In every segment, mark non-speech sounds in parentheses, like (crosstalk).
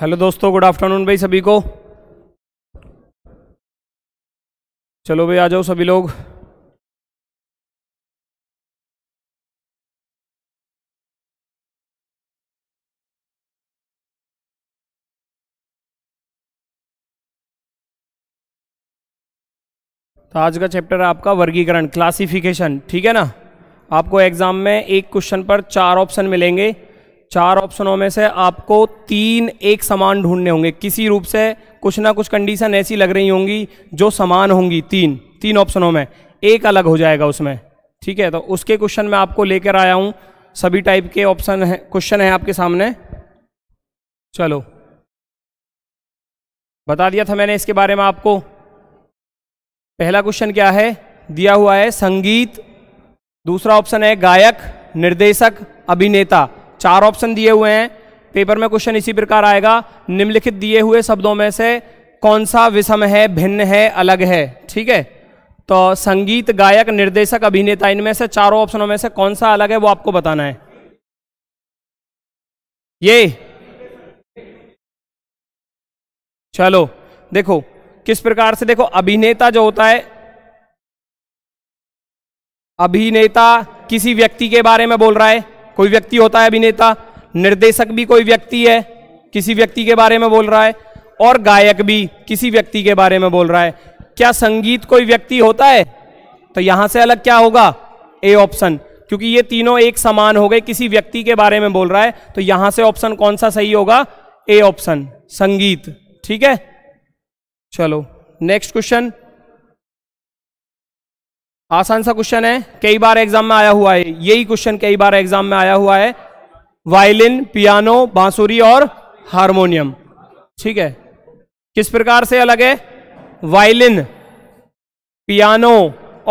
Hello दोस्तों good afternoon भाई सभी को चलो भाई आ जाओ सभी लोग तो आज का चैप्टर है आपका वर्गीकरण क्लासिफिकेशन ठीक है ना आपको एग्जाम में एक क्वेश्चन पर चार ऑप्शन मिलेंगे चार ऑप्शनों में से आपको तीन एक समान ढूंढने होंगे किसी रूप से कुछ ना कुछ कंडीशन ऐसी लग रही होंगी जो समान होंगी तीन तीन ऑप्शनों में एक अलग हो जाएगा उसमें ठीक है तो उसके क्वेश्चन में आपको लेकर आया हूं सभी टाइप के ऑप्शन है क्वेश्चन है आपके सामने चलो बता दिया था मैंने इसके बारे में आपको पहला क्वेश्चन क्या है दिया हुआ है संगीत दूसरा ऑप्शन है गायक निर्देशक अभिनेता चार ऑप्शन दिए हुए हैं पेपर में क्वेश्चन इसी प्रकार आएगा निम्नलिखित दिए हुए शब्दों में से कौन सा विषम है भिन्न है अलग है ठीक है तो संगीत गायक निर्देशक अभिनेता इनमें से चारों ऑप्शनों में से कौन सा अलग है वो आपको बताना है ये चलो देखो किस प्रकार से देखो अभिनेता जो होता है अभिनेता किसी व्यक्ति के बारे में बोल रहा है कोई व्यक्ति होता है अभिनेता निर्देशक भी कोई व्यक्ति है किसी व्यक्ति के बारे में बोल रहा है और गायक भी किसी व्यक्ति के बारे में बोल रहा है क्या संगीत कोई व्यक्ति होता है तो यहां से अलग क्या होगा ए ऑप्शन क्योंकि ये तीनों एक समान हो गए किसी व्यक्ति के बारे में बोल रहा है तो यहां से ऑप्शन कौन सा सही होगा ए ऑप्शन संगीत ठीक है चलो नेक्स्ट क्वेश्चन आसान सा क्वेश्चन है कई बार एग्जाम में आया हुआ है यही क्वेश्चन कई बार एग्जाम में आया हुआ है वायलिन पियानो बांसुरी और हारमोनियम ठीक है किस प्रकार से अलग है वायलिन पियानो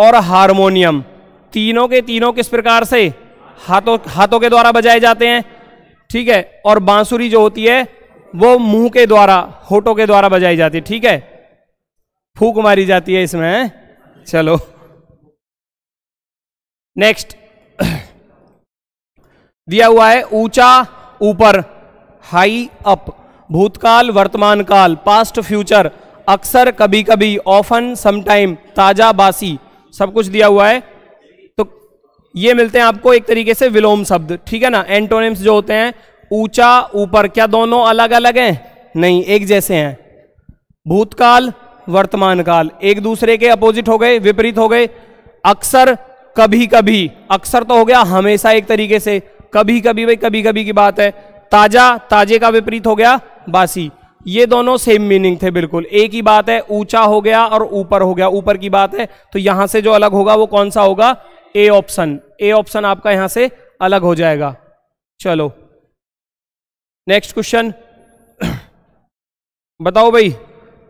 और हारमोनियम तीनों के तीनों किस प्रकार से हाथों हाथों के द्वारा बजाए जाते हैं ठीक है और बांसुरी जो होती है वो मुंह के द्वारा होठों के द्वारा बजाई जाती है ठीक है फूक मारी जाती है इसमें चलो नेक्स्ट (coughs) दिया हुआ है ऊंचा ऊपर हाई अप भूतकाल वर्तमान काल पास्ट फ्यूचर अक्सर कभी कभी ऑफन समटाइम ताजा बासी सब कुछ दिया हुआ है तो ये मिलते हैं आपको एक तरीके से विलोम शब्द ठीक है ना एंटोनिम्स जो होते हैं ऊंचा ऊपर क्या दोनों अलग अलग हैं नहीं एक जैसे हैं भूतकाल वर्तमान काल एक दूसरे के अपोजिट हो गए विपरीत हो गए अक्सर कभी कभी अक्सर तो हो गया हमेशा एक तरीके से कभी कभी भाई कभी कभी की बात है ताजा ताजे का विपरीत हो गया बासी ये दोनों सेम मीनिंग थे बिल्कुल एक ही बात है ऊंचा हो गया और ऊपर हो गया ऊपर की बात है तो यहां से जो अलग होगा वो कौन सा होगा ए ऑप्शन ए ऑप्शन आपका यहां से अलग हो जाएगा चलो नेक्स्ट क्वेश्चन (clears throat) बताओ भाई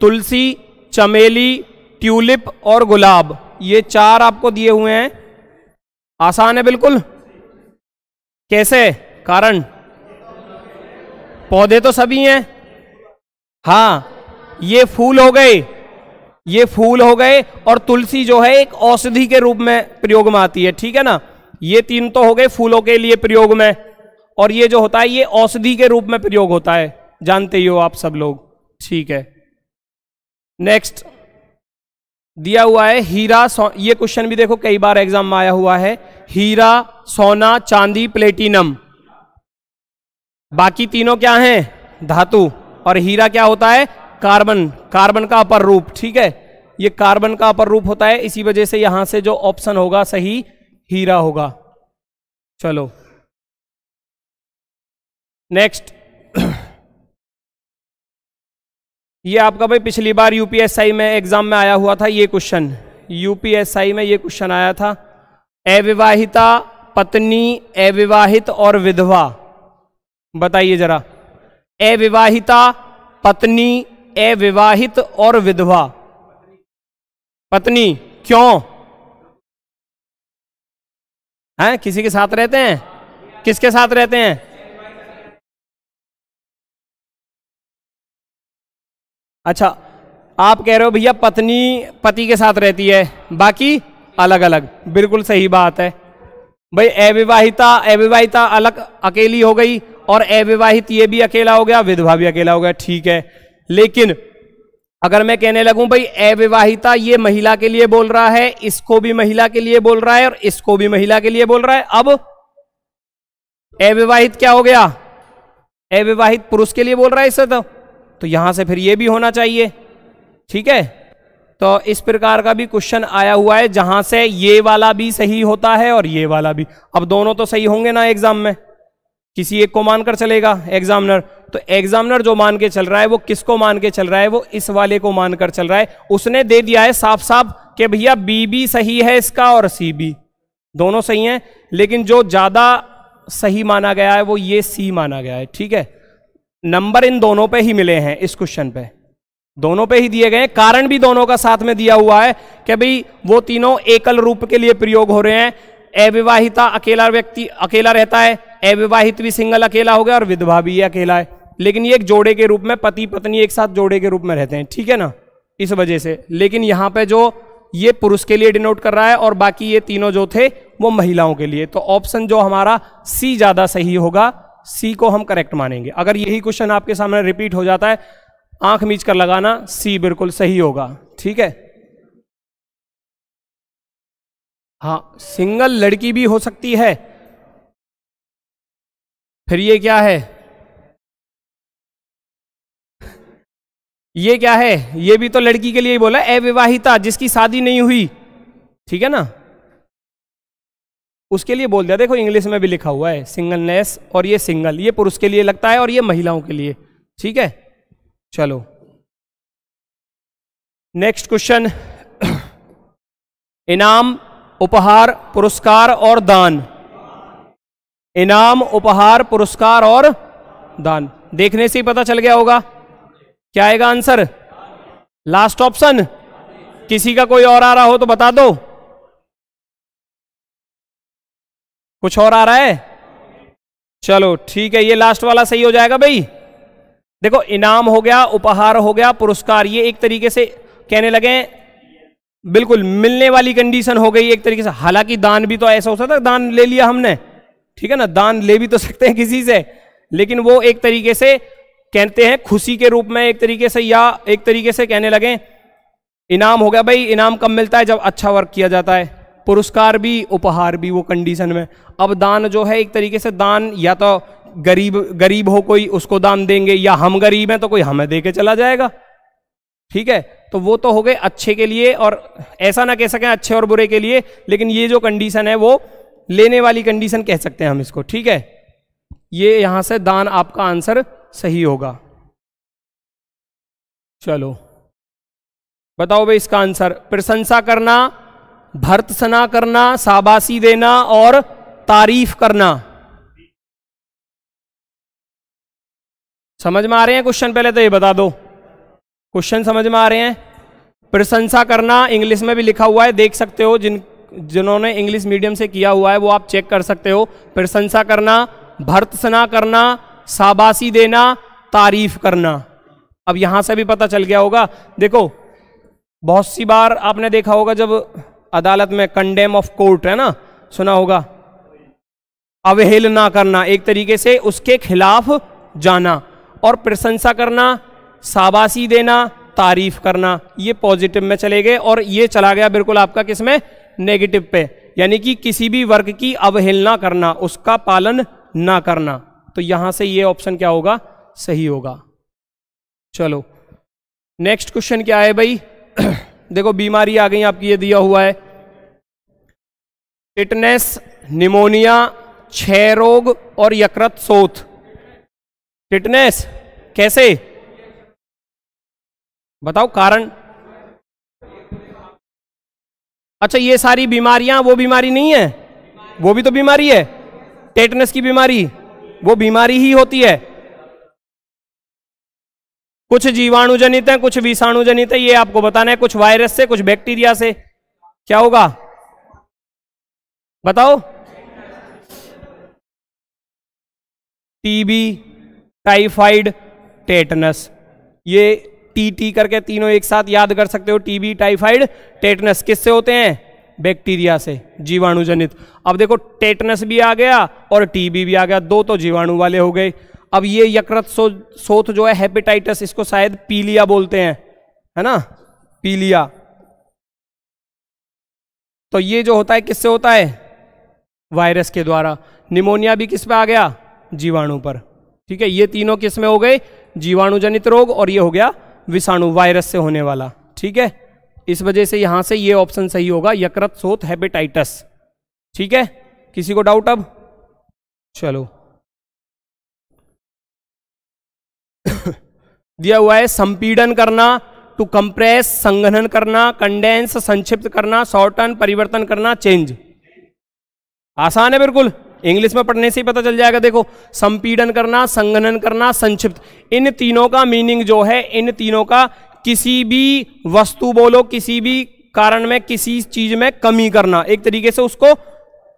तुलसी चमेली ट्यूलिप और गुलाब ये चार आपको दिए हुए हैं आसान है बिल्कुल कैसे कारण पौधे तो सभी हैं हाँ ये फूल हो गए ये फूल हो गए और तुलसी जो है एक औषधि के रूप में प्रयोग में आती है ठीक है ना ये तीन तो हो गए फूलों के लिए प्रयोग में और ये जो होता है ये औषधि के रूप में प्रयोग होता है जानते ही हो आप सब लोग ठीक है नेक्स्ट दिया हुआ है हीरा ये क्वेश्चन भी देखो कई बार एग्जाम में आया हुआ है हीरा सोना चांदी प्लेटिनम बाकी तीनों क्या हैं धातु और हीरा क्या होता है कार्बन कार्बन का अपर रूप ठीक है ये कार्बन का अपर रूप होता है इसी वजह से यहां से जो ऑप्शन होगा सही हीरा होगा चलो नेक्स्ट ये आपका भाई पिछली बार यूपीएसआई में एग्जाम में आया हुआ था ये क्वेश्चन यूपीएसआई में ये क्वेश्चन आया था अविवाहिता पत्नी अविवाहित और विधवा बताइए जरा अविवाहिता पत्नी अविवाहित और विधवा पत्नी क्यों हैं किसी के साथ रहते हैं किसके साथ रहते हैं अच्छा आप कह रहे हो भैया पत्नी पति के साथ रहती है बाकी अलग अलग बिल्कुल सही बात है भाई अविवाहिता अविवाहिता अलग अकेली हो गई और अविवाहित ये भी अकेला हो गया विधवा भी अकेला हो गया ठीक है लेकिन अगर मैं कहने लगूं भाई अविवाहिता ये महिला के लिए बोल रहा है इसको भी महिला के लिए बोल रहा है और इसको भी महिला के लिए बोल रहा है अब अविवाहित क्या हो गया अविवाहित पुरुष के लिए बोल रहा है इससे तो तो यहां से फिर यह भी होना चाहिए ठीक है तो इस प्रकार का भी क्वेश्चन आया हुआ है जहां से ये वाला भी सही होता है और ये वाला भी अब दोनों तो सही होंगे ना एग्जाम में किसी एक को मानकर चलेगा एग्जामिनर तो एग्जामिनर जो मान के चल रहा है वो किसको मान के चल रहा है वो इस वाले को मानकर चल रहा है उसने दे दिया है साफ साफ कि भैया बी बी सही है इसका और सी बी दोनों सही हैं लेकिन जो ज्यादा सही माना गया है वो ये सी माना गया है ठीक है नंबर इन दोनों पे ही मिले हैं इस क्वेश्चन पे दोनों पे ही दिए गए कारण भी दोनों का साथ में दिया हुआ है कि भाई वो तीनों एकल रूप के लिए प्रयोग हो रहे हैं अविवाहिता अकेला व्यक्ति अकेला रहता है अविवाहित भी सिंगल अकेला हो गया और विधवा भी अकेला है लेकिन ये एक जोड़े के रूप में पति पत्नी एक साथ जोड़े के रूप में रहते हैं ठीक है ना इस वजह से लेकिन यहां पे जो ये पुरुष के लिए डिनोट कर रहा है और बाकी ये तीनों जो थे वो महिलाओं के लिए तो ऑप्शन जो हमारा सी ज्यादा सही होगा सी को हम करेक्ट मानेंगे अगर यही क्वेश्चन आपके सामने रिपीट हो जाता है आंख मीच कर लगाना सी बिल्कुल सही होगा ठीक है हाँ सिंगल लड़की भी हो सकती है फिर ये क्या है ये क्या है ये भी तो लड़की के लिए ही बोला अविवाहिता जिसकी शादी नहीं हुई ठीक है ना उसके लिए बोल दिया देखो इंग्लिश में भी लिखा हुआ है सिंगलनेस और ये सिंगल ये पुरुष के लिए लगता है और ये महिलाओं के लिए ठीक है चलो नेक्स्ट क्वेश्चन (clears throat) इनाम उपहार पुरस्कार और दान इनाम उपहार पुरस्कार और दान देखने से ही पता चल गया होगा क्या आएगा आंसर लास्ट ऑप्शन किसी का कोई और आ रहा हो तो बता दो कुछ और आ रहा है चलो ठीक है ये लास्ट वाला सही हो जाएगा भाई देखो इनाम हो गया उपहार हो गया पुरस्कार ये एक तरीके से कहने लगे बिल्कुल मिलने वाली कंडीशन हो गई एक तरीके से हालांकि दान भी तो ऐसा हो सकता दान ले लिया हमने ठीक है ना दान ले भी तो सकते हैं किसी से लेकिन वो एक तरीके से कहते हैं खुशी के रूप में एक तरीके से या एक तरीके से कहने लगे इनाम हो गया भाई इनाम कब मिलता है जब अच्छा वर्क किया जाता है पुरस्कार भी उपहार भी वो कंडीशन में अब दान जो है एक तरीके से दान या तो गरीब गरीब हो कोई उसको दान देंगे या हम गरीब हैं तो कोई हमें दे के चला जाएगा ठीक है तो वो तो हो गए अच्छे के लिए और ऐसा ना कह सकें अच्छे और बुरे के लिए लेकिन ये जो कंडीशन है वो लेने वाली कंडीशन कह सकते हैं हम इसको ठीक है ये यहां से दान आपका आंसर सही होगा चलो बताओ भाई इसका आंसर प्रशंसा करना भर्तसना करना शाबाशी देना और तारीफ करना समझ में आ रहे हैं क्वेश्चन पहले तो ये बता दो क्वेश्चन समझ में आ रहे हैं प्रशंसा करना इंग्लिश में भी लिखा हुआ है देख सकते हो जिन जिन्होंने इंग्लिश मीडियम से किया हुआ है वो आप चेक कर सकते हो प्रशंसा करना भर्तसना करना शाबाशी देना तारीफ करना अब यहां से भी पता चल गया होगा देखो बहुत सी बार आपने देखा होगा जब अदालत में कंडेम ऑफ कोर्ट है ना सुना होगा अवहेलना करना एक तरीके से उसके खिलाफ जाना और प्रशंसा करना शाबाशी देना तारीफ करना ये पॉजिटिव में चले गए और ये चला गया बिल्कुल आपका किसमें नेगेटिव पे यानी कि किसी भी वर्ग की अवहेलना करना उसका पालन ना करना तो यहां से ये ऑप्शन क्या होगा सही होगा चलो नेक्स्ट क्वेश्चन क्या है भाई (clears throat) देखो बीमारी आ गई आपकी ये दिया हुआ है टिटनेस निमोनिया क्षय रोग और यकृत सोथ टिटनेस कैसे बताओ कारण अच्छा ये सारी बीमारियां वो बीमारी नहीं है वो भी तो बीमारी है टेटनेस की बीमारी वो बीमारी ही होती है कुछ जीवाणु जनित है कुछ विषाणु जनित है ये आपको बताना है कुछ वायरस से कुछ बैक्टीरिया से क्या होगा बताओ टीबी टाइफाइड टेटनस ये टी टी करके तीनों एक साथ याद कर सकते हो टीबी टाइफाइड टेटनस किससे होते हैं बैक्टीरिया से जीवाणु जनित अब देखो टेटनस भी आ गया और टीबी भी आ गया दो तो जीवाणु वाले हो गए अब ये यकृत सो, सोथ जो है हेपेटाइटिस इसको शायद पीलिया बोलते हैं है ना पीलिया तो ये जो होता है किससे होता है वायरस के द्वारा निमोनिया भी किस पे आ गया जीवाणु पर ठीक है ये तीनों में हो गए जीवाणुजनित रोग और ये हो गया विषाणु वायरस से होने वाला ठीक है इस वजह से यहां से ये ऑप्शन सही होगा यकृत सोत हैपेटाइटस ठीक है किसी को डाउट अब चलो (coughs) दिया हुआ है संपीडन करना टू कंप्रेस संगठन करना कंडेंस संक्षिप्त करना शॉर्टन परिवर्तन करना चेंज आसान है बिल्कुल इंग्लिश में पढ़ने से ही पता चल जाएगा देखो संपीडन करना संगनन करना संक्षिप्त इन तीनों का मीनिंग जो है इन तीनों का किसी भी वस्तु बोलो किसी भी कारण में किसी चीज में कमी करना एक तरीके से उसको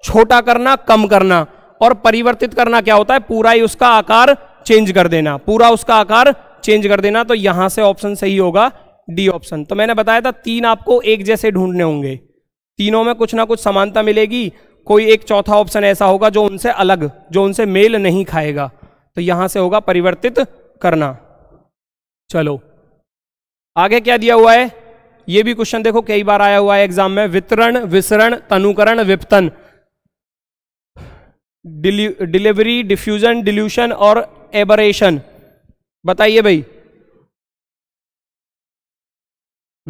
छोटा करना कम करना और परिवर्तित करना क्या होता है पूरा ही उसका आकार चेंज कर देना पूरा उसका आकार चेंज कर देना तो यहां से ऑप्शन सही होगा डी ऑप्शन तो मैंने बताया था तीन आपको एक जैसे ढूंढने होंगे तीनों में कुछ ना कुछ समानता मिलेगी कोई एक चौथा ऑप्शन ऐसा होगा जो उनसे अलग जो उनसे मेल नहीं खाएगा तो यहां से होगा परिवर्तित करना चलो आगे क्या दिया हुआ है यह भी क्वेश्चन देखो कई बार आया हुआ है एग्जाम में वितरण विसरण तनुकरण विपतन डिलीवरी डिफ्यूजन डिल्यूशन और एबरेशन बताइए भाई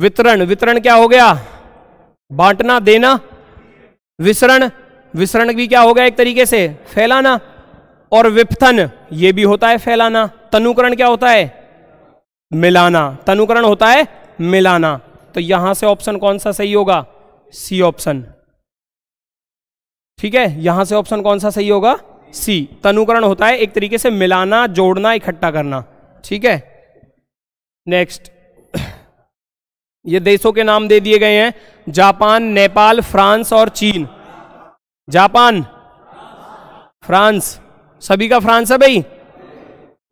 वितरण वितरण क्या हो गया बांटना देना विसरण विसरण भी क्या होगा एक तरीके से फैलाना और विपथन ये भी होता है फैलाना तनुकरण क्या होता है मिलाना तनुकरण होता है मिलाना तो यहां से ऑप्शन कौन सा सही होगा सी ऑप्शन ठीक है यहां से ऑप्शन कौन सा सही होगा सी तनुकरण होता है एक तरीके से मिलाना जोड़ना इकट्ठा करना ठीक है नेक्स्ट ये देशों के नाम दे दिए गए हैं जापान नेपाल फ्रांस और चीन जापान फ्रांस सभी का फ्रांस है भाई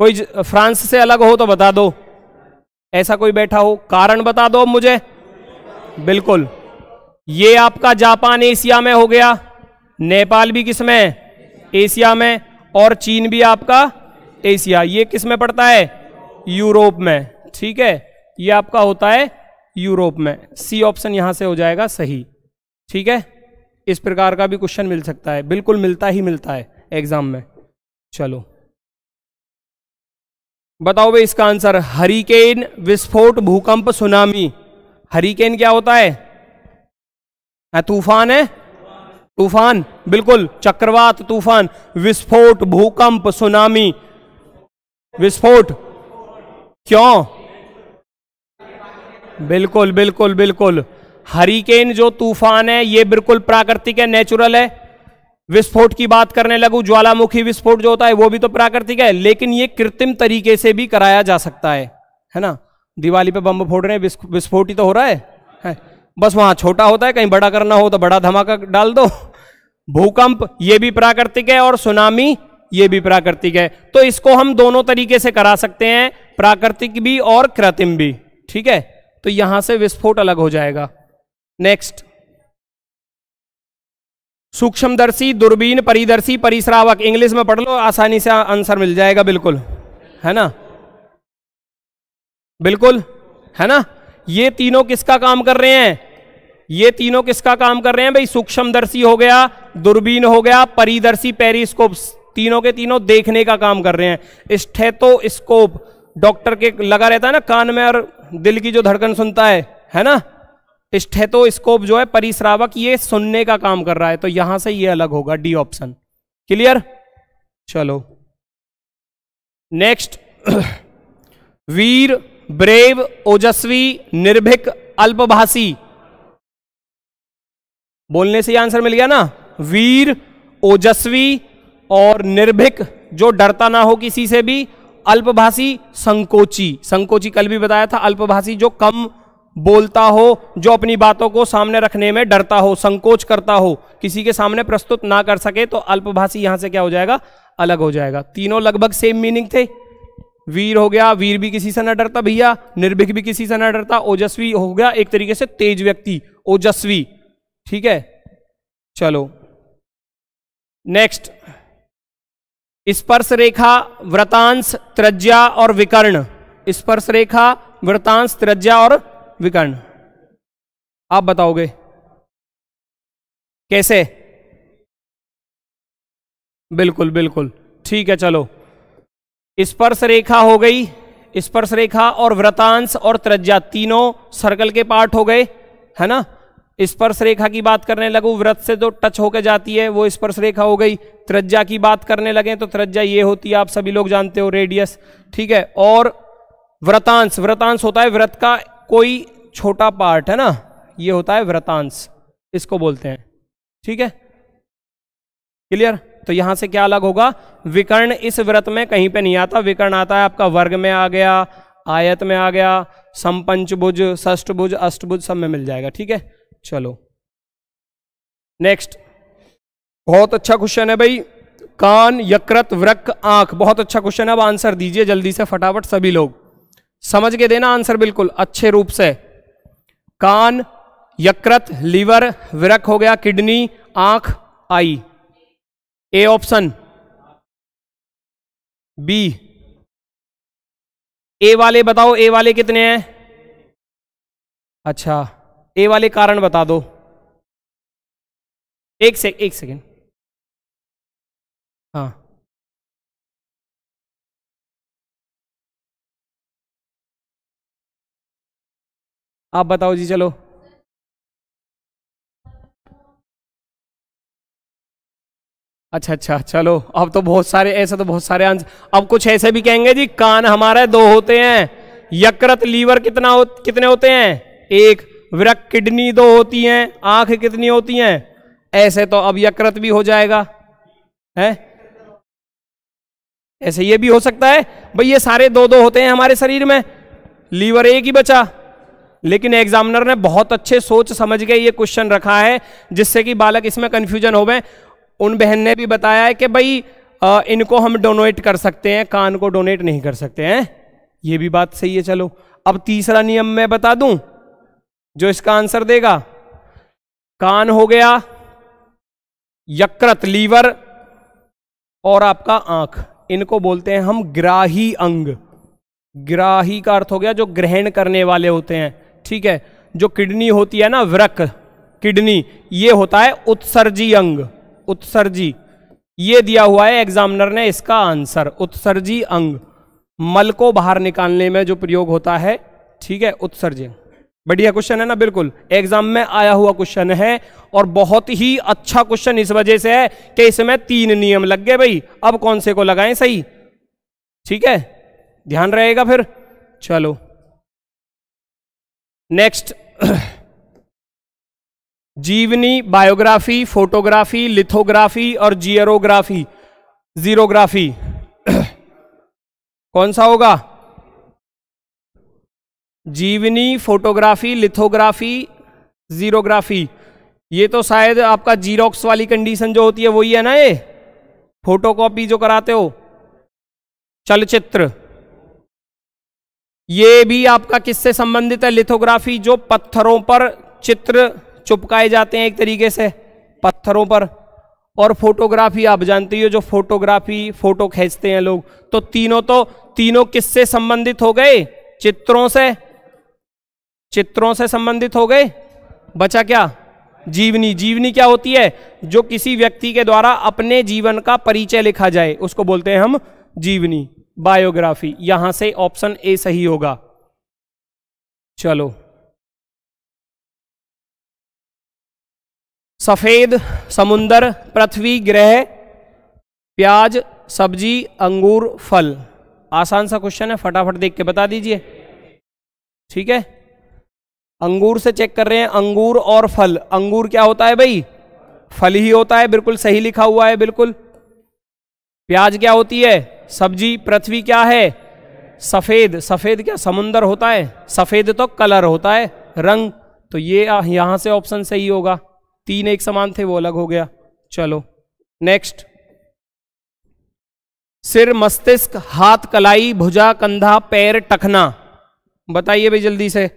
कोई फ्रांस से अलग हो तो बता दो ऐसा कोई बैठा हो कारण बता दो मुझे बिल्कुल ये आपका जापान एशिया में हो गया नेपाल भी किस में एशिया में और चीन भी आपका एशिया ये किस में पड़ता है यूरोप में ठीक है ये आपका होता है यूरोप में सी ऑप्शन यहां से हो जाएगा सही ठीक है इस प्रकार का भी क्वेश्चन मिल सकता है बिल्कुल मिलता ही मिलता है एग्जाम में चलो बताओ भाई इसका आंसर हरिकेन विस्फोट भूकंप सुनामी हरिकेन क्या होता है हाँ, तूफान है तूफान बिल्कुल चक्रवात तूफान विस्फोट भूकंप सुनामी विस्फोट क्यों बिल्कुल बिल्कुल बिल्कुल हरिकेन जो तूफान है ये बिल्कुल प्राकृतिक है नेचुरल है विस्फोट की बात करने लगू ज्वालामुखी विस्फोट जो होता है वो भी तो प्राकृतिक है लेकिन ये कृत्रिम तरीके से भी कराया जा सकता है है ना दिवाली पे बम फोड़ रहे हैं विस्फोट ही तो हो रहा है, है। बस वहां छोटा होता है कहीं बड़ा करना हो तो बड़ा धमाका डाल दो भूकंप ये भी प्राकृतिक है और सुनामी ये भी प्राकृतिक है तो इसको हम दोनों तरीके से करा सकते हैं प्राकृतिक भी और कृत्रिम भी ठीक है तो यहां से विस्फोट अलग हो जाएगा नेक्स्ट सूक्ष्मदर्शी दूरबीन परिदर्शी परिश्रावक इंग्लिश में पढ़ लो आसानी से आंसर मिल जाएगा बिल्कुल है ना बिल्कुल है ना ये तीनों किसका काम कर रहे हैं ये तीनों किसका काम कर रहे हैं भाई सूक्ष्मदर्शी हो गया दूरबीन हो गया परिदर्शी पेरिस्कोप तीनों के तीनों देखने का काम कर रहे हैं स्टेथोस्कोप डॉक्टर के लगा रहता है ना कान में और दिल की जो धड़कन सुनता है है ना स्टेथोस्कोप तो जो है परिश्रावक ये सुनने का काम कर रहा है तो यहां से ये अलग होगा डी ऑप्शन क्लियर चलो नेक्स्ट (clears throat) वीर ब्रेव ओजस्वी निर्भिक अल्पभाषी बोलने से आंसर मिल गया ना वीर ओजस्वी और निर्भिक जो डरता ना हो किसी से भी अल्पभाषी संकोची संकोची कल भी बताया था अल्पभाषी जो कम बोलता हो जो अपनी बातों को सामने रखने में डरता हो संकोच करता हो किसी के सामने प्रस्तुत ना कर सके तो अल्पभाषी यहां से क्या हो जाएगा अलग हो जाएगा तीनों लगभग सेम मीनिंग थे वीर हो गया वीर भी किसी से ना डरता भैया निर्भीक भी किसी से ना डरता ओजस्वी हो गया एक तरीके से तेज व्यक्ति ओजस्वी ठीक है चलो नेक्स्ट स्पर्श रेखा व्रतांश त्रज्या और विकर्ण स्पर्श रेखा व्रतांश त्रज्या और विकर्ण आप बताओगे कैसे बिल्कुल बिल्कुल ठीक है चलो स्पर्श रेखा हो गई स्पर्श रेखा और व्रतांश और त्रज्या तीनों सर्कल के पार्ट हो गए है ना स्पर्श रेखा की बात करने लगू व्रत से जो टच होकर जाती है वो स्पर्श रेखा हो गई त्रज्जा की बात करने लगे तो त्रज्जा ये होती है आप सभी लोग जानते हो रेडियस ठीक है और व्रतांश व्रतांश होता है व्रत का कोई छोटा पार्ट है ना ये होता है व्रतांश इसको बोलते हैं ठीक है क्लियर तो यहां से क्या अलग होगा विकर्ण इस व्रत में कहीं पे नहीं आता विकर्ण आता है आपका वर्ग में आ गया आयत में आ गया संपंचभुज ष्टभुज अष्टभुज सब में मिल जाएगा ठीक है चलो नेक्स्ट बहुत अच्छा क्वेश्चन है भाई कान यकृत वृक आंख बहुत अच्छा क्वेश्चन है अब आंसर दीजिए जल्दी से फटाफट सभी लोग समझ के देना आंसर बिल्कुल अच्छे रूप से कान यकृत लीवर वृक हो गया किडनी आंख आई ए ऑप्शन बी ए वाले बताओ ए वाले कितने हैं अच्छा ए वाले कारण बता दो एक से एक सेकेंड हाँ आप बताओ जी चलो अच्छा अच्छा चलो अब तो बहुत सारे ऐसे तो बहुत सारे आंसर अब कुछ ऐसे भी कहेंगे जी कान हमारे दो होते हैं यकृत लीवर कितना हो, कितने होते हैं एक वृक किडनी दो होती हैं आंख कितनी होती हैं ऐसे तो अब यकृत भी हो जाएगा है ऐसे ये भी हो सकता है भाई ये सारे दो दो होते हैं हमारे शरीर में लीवर एक ही बचा लेकिन एग्जामिनर ने बहुत अच्छे सोच समझ के ये क्वेश्चन रखा है जिससे कि बालक इसमें कंफ्यूजन हो गए उन बहन ने भी बताया है कि भाई इनको हम डोनेट कर सकते हैं कान को डोनेट नहीं कर सकते हैं ये भी बात सही है चलो अब तीसरा नियम मैं बता दूं जो इसका आंसर देगा कान हो गया यकृत लीवर और आपका आंख इनको बोलते हैं हम ग्राही अंग ग्राही का अर्थ हो गया जो ग्रहण करने वाले होते हैं ठीक है जो किडनी होती है ना वृक किडनी ये होता है उत्सर्जी अंग उत्सर्जी ये दिया हुआ है एग्जामिनर ने इसका आंसर उत्सर्जी अंग मल को बाहर निकालने में जो प्रयोग होता है ठीक है उत्सर्जी बढ़िया क्वेश्चन है ना बिल्कुल एग्जाम में आया हुआ क्वेश्चन है और बहुत ही अच्छा क्वेश्चन इस वजह से है कि इसमें तीन नियम लग गए भाई अब कौन से को लगाएं सही ठीक है ध्यान रहेगा फिर चलो नेक्स्ट (clears throat) जीवनी बायोग्राफी फोटोग्राफी लिथोग्राफी और जियरोग्राफी जीरोग्राफी (clears throat) कौन सा होगा जीवनी फोटोग्राफी लिथोग्राफी जीरोग्राफी ये तो शायद आपका जीरोक्स वाली कंडीशन जो होती है वही है ना ये फोटोकॉपी जो कराते हो चलचित्र ये भी आपका किससे संबंधित है लिथोग्राफी जो पत्थरों पर चित्र चुपकाए जाते हैं एक तरीके से पत्थरों पर और फोटोग्राफी आप जानते हो जो फोटोग्राफी फोटो खींचते हैं लोग तो तीनों तो तीनों किससे संबंधित हो गए चित्रों से चित्रों से संबंधित हो गए बचा क्या जीवनी जीवनी क्या होती है जो किसी व्यक्ति के द्वारा अपने जीवन का परिचय लिखा जाए उसको बोलते हैं हम जीवनी बायोग्राफी यहां से ऑप्शन ए सही होगा चलो सफेद समुंदर पृथ्वी ग्रह प्याज सब्जी अंगूर फल आसान सा क्वेश्चन है फटाफट देख के बता दीजिए ठीक है अंगूर से चेक कर रहे हैं अंगूर और फल अंगूर क्या होता है भाई फल ही होता है बिल्कुल सही लिखा हुआ है बिल्कुल प्याज क्या होती है सब्जी पृथ्वी क्या है सफेद सफेद क्या समुंदर होता है सफेद तो कलर होता है रंग तो ये यहां से ऑप्शन सही होगा तीन एक समान थे वो अलग हो गया चलो नेक्स्ट सिर मस्तिष्क हाथ कलाई भुजा कंधा पैर टखना बताइए भाई जल्दी से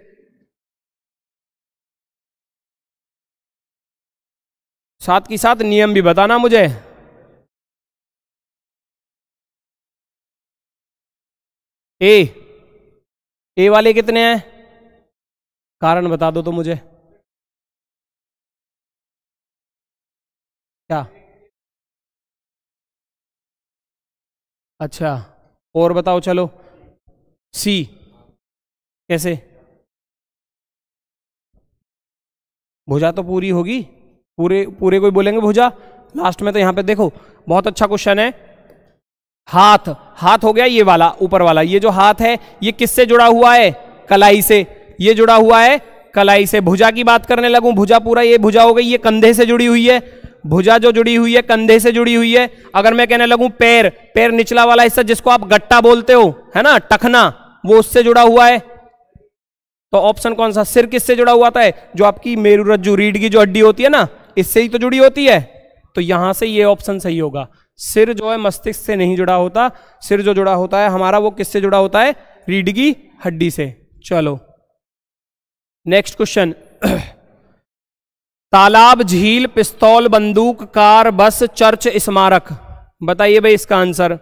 साथ के साथ नियम भी बताना मुझे ए ए वाले कितने हैं कारण बता दो तो मुझे क्या अच्छा और बताओ चलो सी कैसे भुजा तो पूरी होगी पूरे पूरे कोई बोलेंगे भुजा लास्ट में तो यहां पे देखो बहुत अच्छा क्वेश्चन है हाथ हाथ हो गया ये वाला ऊपर वाला ये जो हाथ है ये किससे जुड़ा हुआ है कलाई से ये जुड़ा हुआ है कलाई से भुजा की बात करने लगू भुजा पूरा ये भुजा हो गई ये कंधे से जुड़ी हुई है भुजा जो जुड़ी हुई है कंधे से जुड़ी हुई है अगर मैं कहने लगू पैर पैर निचला वाला हिस्सा जिसको आप गट्टा बोलते हो है ना टखना वो उससे जुड़ा हुआ है तो ऑप्शन कौन सा सिर किससे जुड़ा हुआ था है जो आपकी मेरू रज्जू रीढ़ की जो हड्डी होती है ना इससे ही तो जुड़ी होती है तो यहां से ये ऑप्शन सही होगा सिर जो है मस्तिष्क से नहीं जुड़ा होता सिर जो जुड़ा होता है हमारा वो किससे जुड़ा होता है रीढ़ की हड्डी से चलो नेक्स्ट क्वेश्चन (clears throat) तालाब झील पिस्तौल बंदूक कार बस चर्च स्मारक बताइए भाई इसका आंसर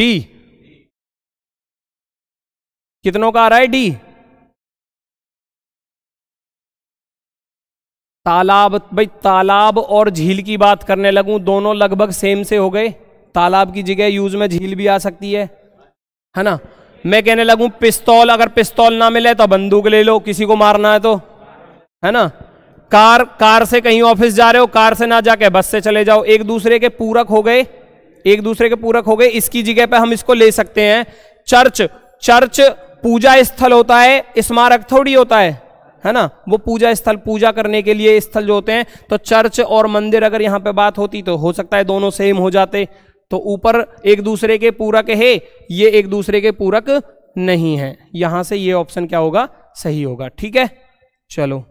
डी कितनों का आ रहा है डी तालाब भाई तालाब और झील की बात करने लगूं दोनों लगभग सेम से हो गए तालाब की जगह यूज में झील भी आ सकती है है ना मैं कहने लगूं पिस्तौल अगर पिस्तौल ना मिले तो बंदूक ले लो किसी को मारना है तो है ना कार कार से कहीं ऑफिस जा रहे हो कार से ना जाके बस से चले जाओ एक दूसरे के पूरक हो गए एक दूसरे के पूरक हो गए इसकी जगह पर हम इसको ले सकते हैं चर्च चर्च पूजा स्थल होता है स्मारक थोड़ी होता है है ना वो पूजा स्थल पूजा करने के लिए स्थल जो होते हैं तो चर्च और मंदिर अगर यहां पे बात होती तो हो सकता है दोनों सेम हो जाते तो ऊपर एक दूसरे के पूरक है ये एक दूसरे के पूरक नहीं है यहां से ये ऑप्शन क्या होगा सही होगा ठीक है चलो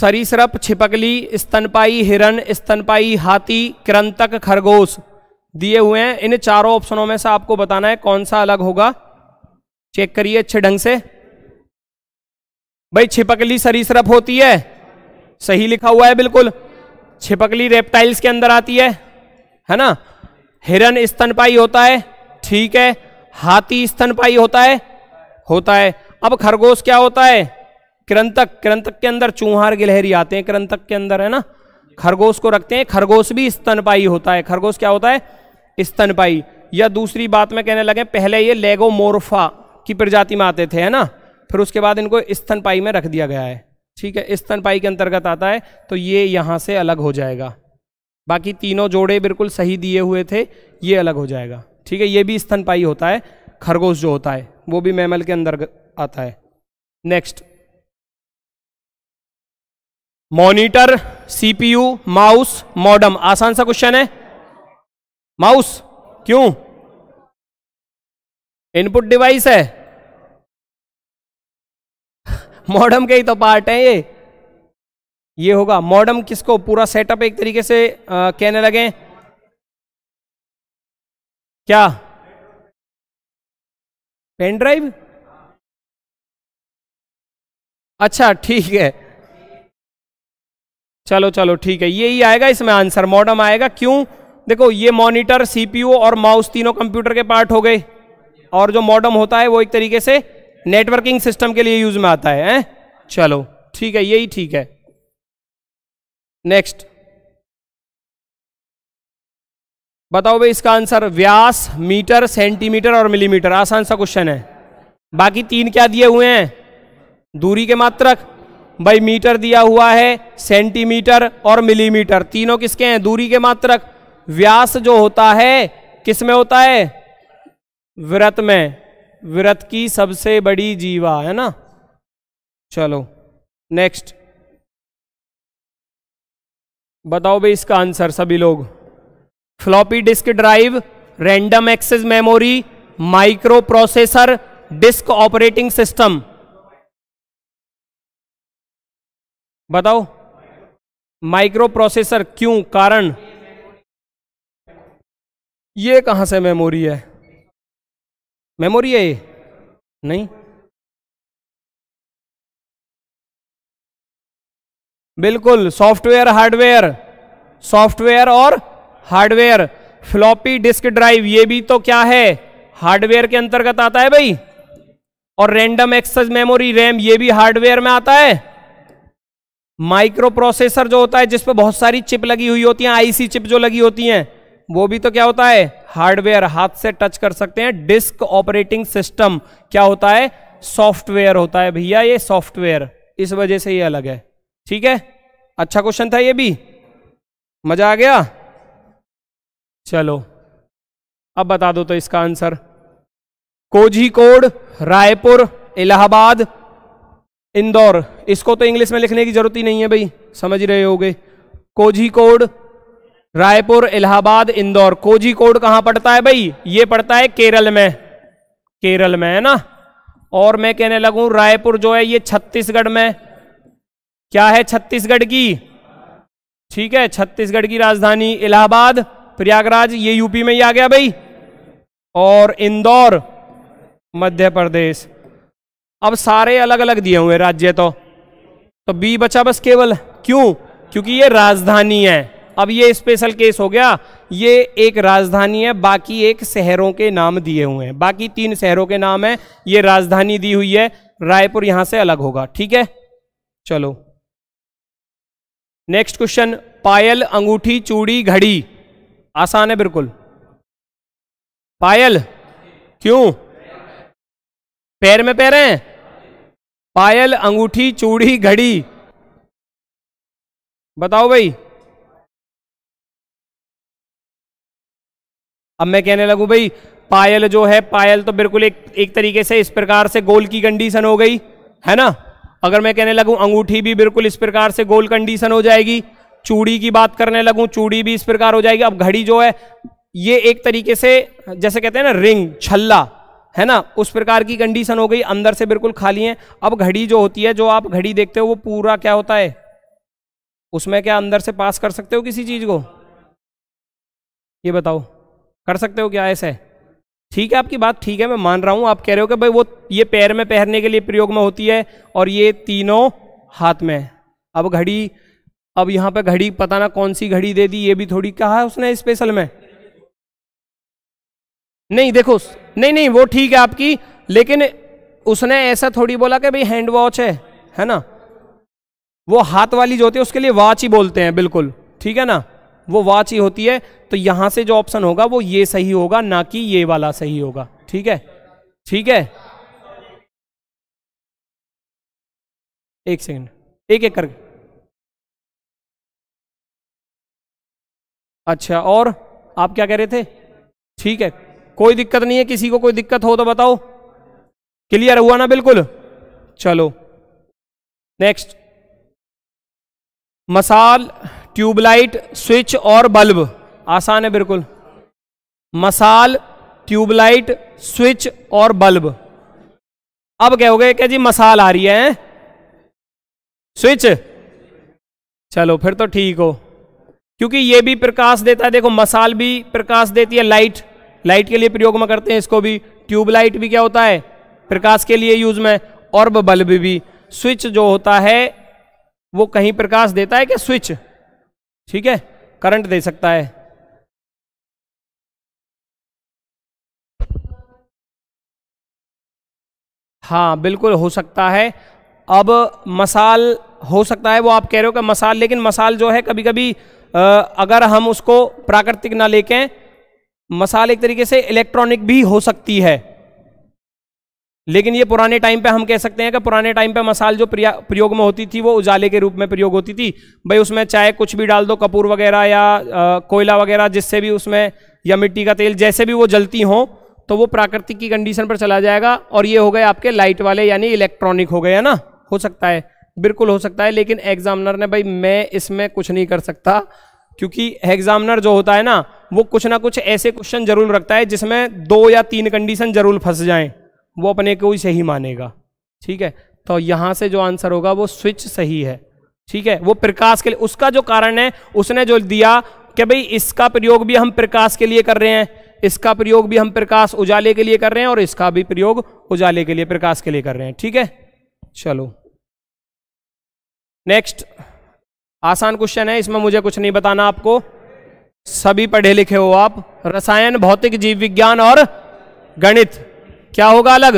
सरीसरप छिपकली स्तनपाई हिरण स्तनपाई हाथी क्रंतक खरगोश दिए हुए हैं इन चारों ऑप्शनों में से आपको बताना है कौन सा अलग होगा चेक करिए अच्छे ढंग से भाई छिपकली सरीसरप होती है सही लिखा हुआ है बिल्कुल छिपकली रेप्टाइल्स के अंदर आती है है ना हिरन स्तनपाई होता है ठीक है हाथी स्तनपाई होता है होता है अब खरगोश क्या होता है क्रंतक क्रंतक के अंदर चूहार गिलहरी आते हैं क्रंतक के अंदर है ना खरगोश को रखते हैं खरगोश भी स्तनपाई होता है खरगोश क्या होता है स्तनपाई या दूसरी बात में कहने लगे पहले ये लेगोमोर्फा की प्रजाति में आते थे है ना फिर उसके बाद इनको स्तनपाई में रख दिया गया है ठीक है स्तनपाई के अंतर्गत आता है तो ये यहाँ से अलग हो जाएगा बाकी तीनों जोड़े बिल्कुल सही दिए हुए थे ये अलग हो जाएगा ठीक है ये भी स्तनपाई होता है खरगोश जो होता है वो भी मैमल के अंदर आता है next monitor CPU mouse modem आसान सा क्वेश्चन है माउस क्यों इनपुट डिवाइस है मॉडम के ही तो पार्ट है ये ये होगा मॉडम किसको पूरा सेटअप एक तरीके से आ, कहने लगे क्या पेन ड्राइव अच्छा ठीक है चलो चलो ठीक है ये ही आएगा इसमें आंसर मॉडम आएगा क्यों देखो ये मॉनिटर सीपीयू और माउस तीनों कंप्यूटर के पार्ट हो गए और जो मॉडम होता है वो एक तरीके से नेटवर्किंग सिस्टम के लिए यूज में आता है है? चलो ठीक है यही ठीक है नेक्स्ट बताओ भाई इसका आंसर व्यास मीटर सेंटीमीटर और मिलीमीटर आसान सा क्वेश्चन है बाकी तीन क्या दिए हुए हैं दूरी के मात्रक भाई मीटर दिया हुआ है सेंटीमीटर और मिलीमीटर तीनों किसके हैं दूरी के मात्रक व्यास जो होता है किस में होता है व्रत में व्रत की सबसे बड़ी जीवा है ना चलो नेक्स्ट बताओ भाई इसका आंसर सभी लोग floppy disk drive random access memory microprocessor disk operating system बताओ माइक्रो प्रोसेसर क्यों कारण ये कहां से मेमोरी है मेमोरी है ये नहीं बिल्कुल सॉफ्टवेयर हार्डवेयर सॉफ्टवेयर और हार्डवेयर फ्लॉपी डिस्क ड्राइव ये भी तो क्या है हार्डवेयर के अंतर्गत आता है भाई और रैंडम एक्सेस मेमोरी रैम ये भी हार्डवेयर में आता है माइक्रो प्रोसेसर जो होता है जिसपे बहुत सारी चिप लगी हुई होती हैं आईसी चिप जो लगी होती हैं वो भी तो क्या होता है हार्डवेयर हाथ से टच कर सकते हैं डिस्क ऑपरेटिंग सिस्टम क्या होता है सॉफ्टवेयर होता है भैया ये सॉफ्टवेयर इस वजह से ये अलग है ठीक है अच्छा क्वेश्चन था ये भी मजा आ गया चलो अब बता दो तो इसका आंसर कोड रायपुर इलाहाबाद इंदौर इसको तो इंग्लिश में लिखने की जरूरत ही नहीं है भाई समझ रहे होगे कोझिकोड रायपुर इलाहाबाद इंदौर कोजी कोड कहां पड़ता है भाई ये पड़ता है केरल में केरल में है ना और मैं कहने लगूं रायपुर जो है ये छत्तीसगढ़ में क्या है छत्तीसगढ़ की ठीक है छत्तीसगढ़ की राजधानी इलाहाबाद प्रयागराज ये यूपी में ही आ गया भाई और इंदौर मध्य प्रदेश अब सारे अलग अलग दिए हुए राज्य तो तो बी बचा बस केवल क्यों क्योंकि ये राजधानी है अब ये स्पेशल केस हो गया ये एक राजधानी है बाकी एक शहरों के नाम दिए हुए हैं बाकी तीन शहरों के नाम है ये राजधानी दी हुई है रायपुर यहां से अलग होगा ठीक है चलो नेक्स्ट क्वेश्चन पायल अंगूठी चूड़ी घड़ी आसान है बिल्कुल पायल क्यों पैर में पैर हैं पायल अंगूठी चूड़ी घड़ी बताओ भाई अब मैं कहने लगू भाई पायल जो है पायल तो बिल्कुल एक एक तरीके से इस प्रकार से गोल की कंडीशन हो गई है ना अगर मैं कहने लगू अंगूठी भी बिल्कुल इस प्रकार से गोल कंडीशन हो जाएगी चूड़ी की बात करने लगू चूड़ी भी इस प्रकार हो जाएगी अब घड़ी जो है ये एक तरीके से जैसे कहते हैं ना रिंग छल्ला है ना उस प्रकार की कंडीशन हो गई अंदर से बिल्कुल खाली है अब घड़ी जो होती है जो आप घड़ी देखते हो वो पूरा क्या होता है उसमें क्या अंदर से पास कर सकते हो किसी चीज को ये बताओ कर सकते हो क्या ऐसे ठीक है आपकी बात ठीक है मैं मान रहा हूँ आप कह रहे हो कि भाई वो ये पैर में पहनने के लिए प्रयोग में होती है और ये तीनों हाथ में अब घड़ी अब यहाँ पे घड़ी पता ना कौन सी घड़ी दे दी ये भी थोड़ी कहा है उसने स्पेशल में नहीं देखो नहीं नहीं वो ठीक है आपकी लेकिन उसने ऐसा थोड़ी बोला कि भाई हैंड वॉच है है ना वो हाथ वाली जो होती है उसके लिए वॉच ही बोलते हैं बिल्कुल ठीक है ना वो वाच ही होती है तो यहां से जो ऑप्शन होगा वो ये सही होगा ना कि ये वाला सही होगा ठीक है ठीक है एक सेकेंड एक एक करके अच्छा और आप क्या कह रहे थे ठीक है कोई दिक्कत नहीं है किसी को कोई दिक्कत हो तो बताओ क्लियर हुआ ना बिल्कुल चलो नेक्स्ट मसाल ट्यूबलाइट स्विच और बल्ब आसान है बिल्कुल मसाल ट्यूबलाइट स्विच और बल्ब अब क्या हो गया क्या जी मसाल आ रही है स्विच चलो फिर तो ठीक हो क्योंकि ये भी प्रकाश देता है देखो मसाल भी प्रकाश देती है लाइट लाइट के लिए प्रयोग में करते हैं इसको भी ट्यूबलाइट भी क्या होता है प्रकाश के लिए यूज में और बल्ब भी स्विच जो होता है वो कहीं प्रकाश देता है क्या स्विच ठीक है करंट दे सकता है हाँ बिल्कुल हो सकता है अब मसाल हो सकता है वो आप कह रहे हो कि मसाल लेकिन मसाल जो है कभी कभी अगर हम उसको प्राकृतिक ना लेके मसाल एक तरीके से इलेक्ट्रॉनिक भी हो सकती है लेकिन ये पुराने टाइम पे हम कह सकते हैं कि पुराने टाइम पे मसाल जो प्रयोग में होती थी वो उजाले के रूप में प्रयोग होती थी भाई उसमें चाहे कुछ भी डाल दो कपूर वगैरह या कोयला वगैरह जिससे भी उसमें या मिट्टी का तेल जैसे भी वो जलती हों तो वो प्राकृतिक की कंडीशन पर चला जाएगा और ये हो गए आपके लाइट वाले यानी इलेक्ट्रॉनिक हो गए है ना हो सकता है बिल्कुल हो सकता है लेकिन एग्जामिनर ने भाई मैं इसमें कुछ नहीं कर सकता क्योंकि एग्जामिनर जो होता है ना वो कुछ ना कुछ ऐसे क्वेश्चन जरूर रखता है जिसमें दो या तीन कंडीशन जरूर फंस जाएं वो अपने को ही सही मानेगा ठीक है तो यहाँ से जो आंसर होगा वो स्विच सही है ठीक है वो प्रकाश के लिए उसका जो कारण है उसने जो दिया कि भाई इसका प्रयोग भी हम प्रकाश के लिए कर रहे हैं इसका प्रयोग भी हम प्रकाश उजाले के लिए कर रहे हैं और इसका भी प्रयोग उजाले के लिए प्रकाश के लिए कर रहे हैं ठीक है चलो नेक्स्ट आसान क्वेश्चन है इसमें मुझे कुछ नहीं बताना आपको सभी पढ़े लिखे हो आप रसायन भौतिक जीव विज्ञान और गणित क्या होगा अलग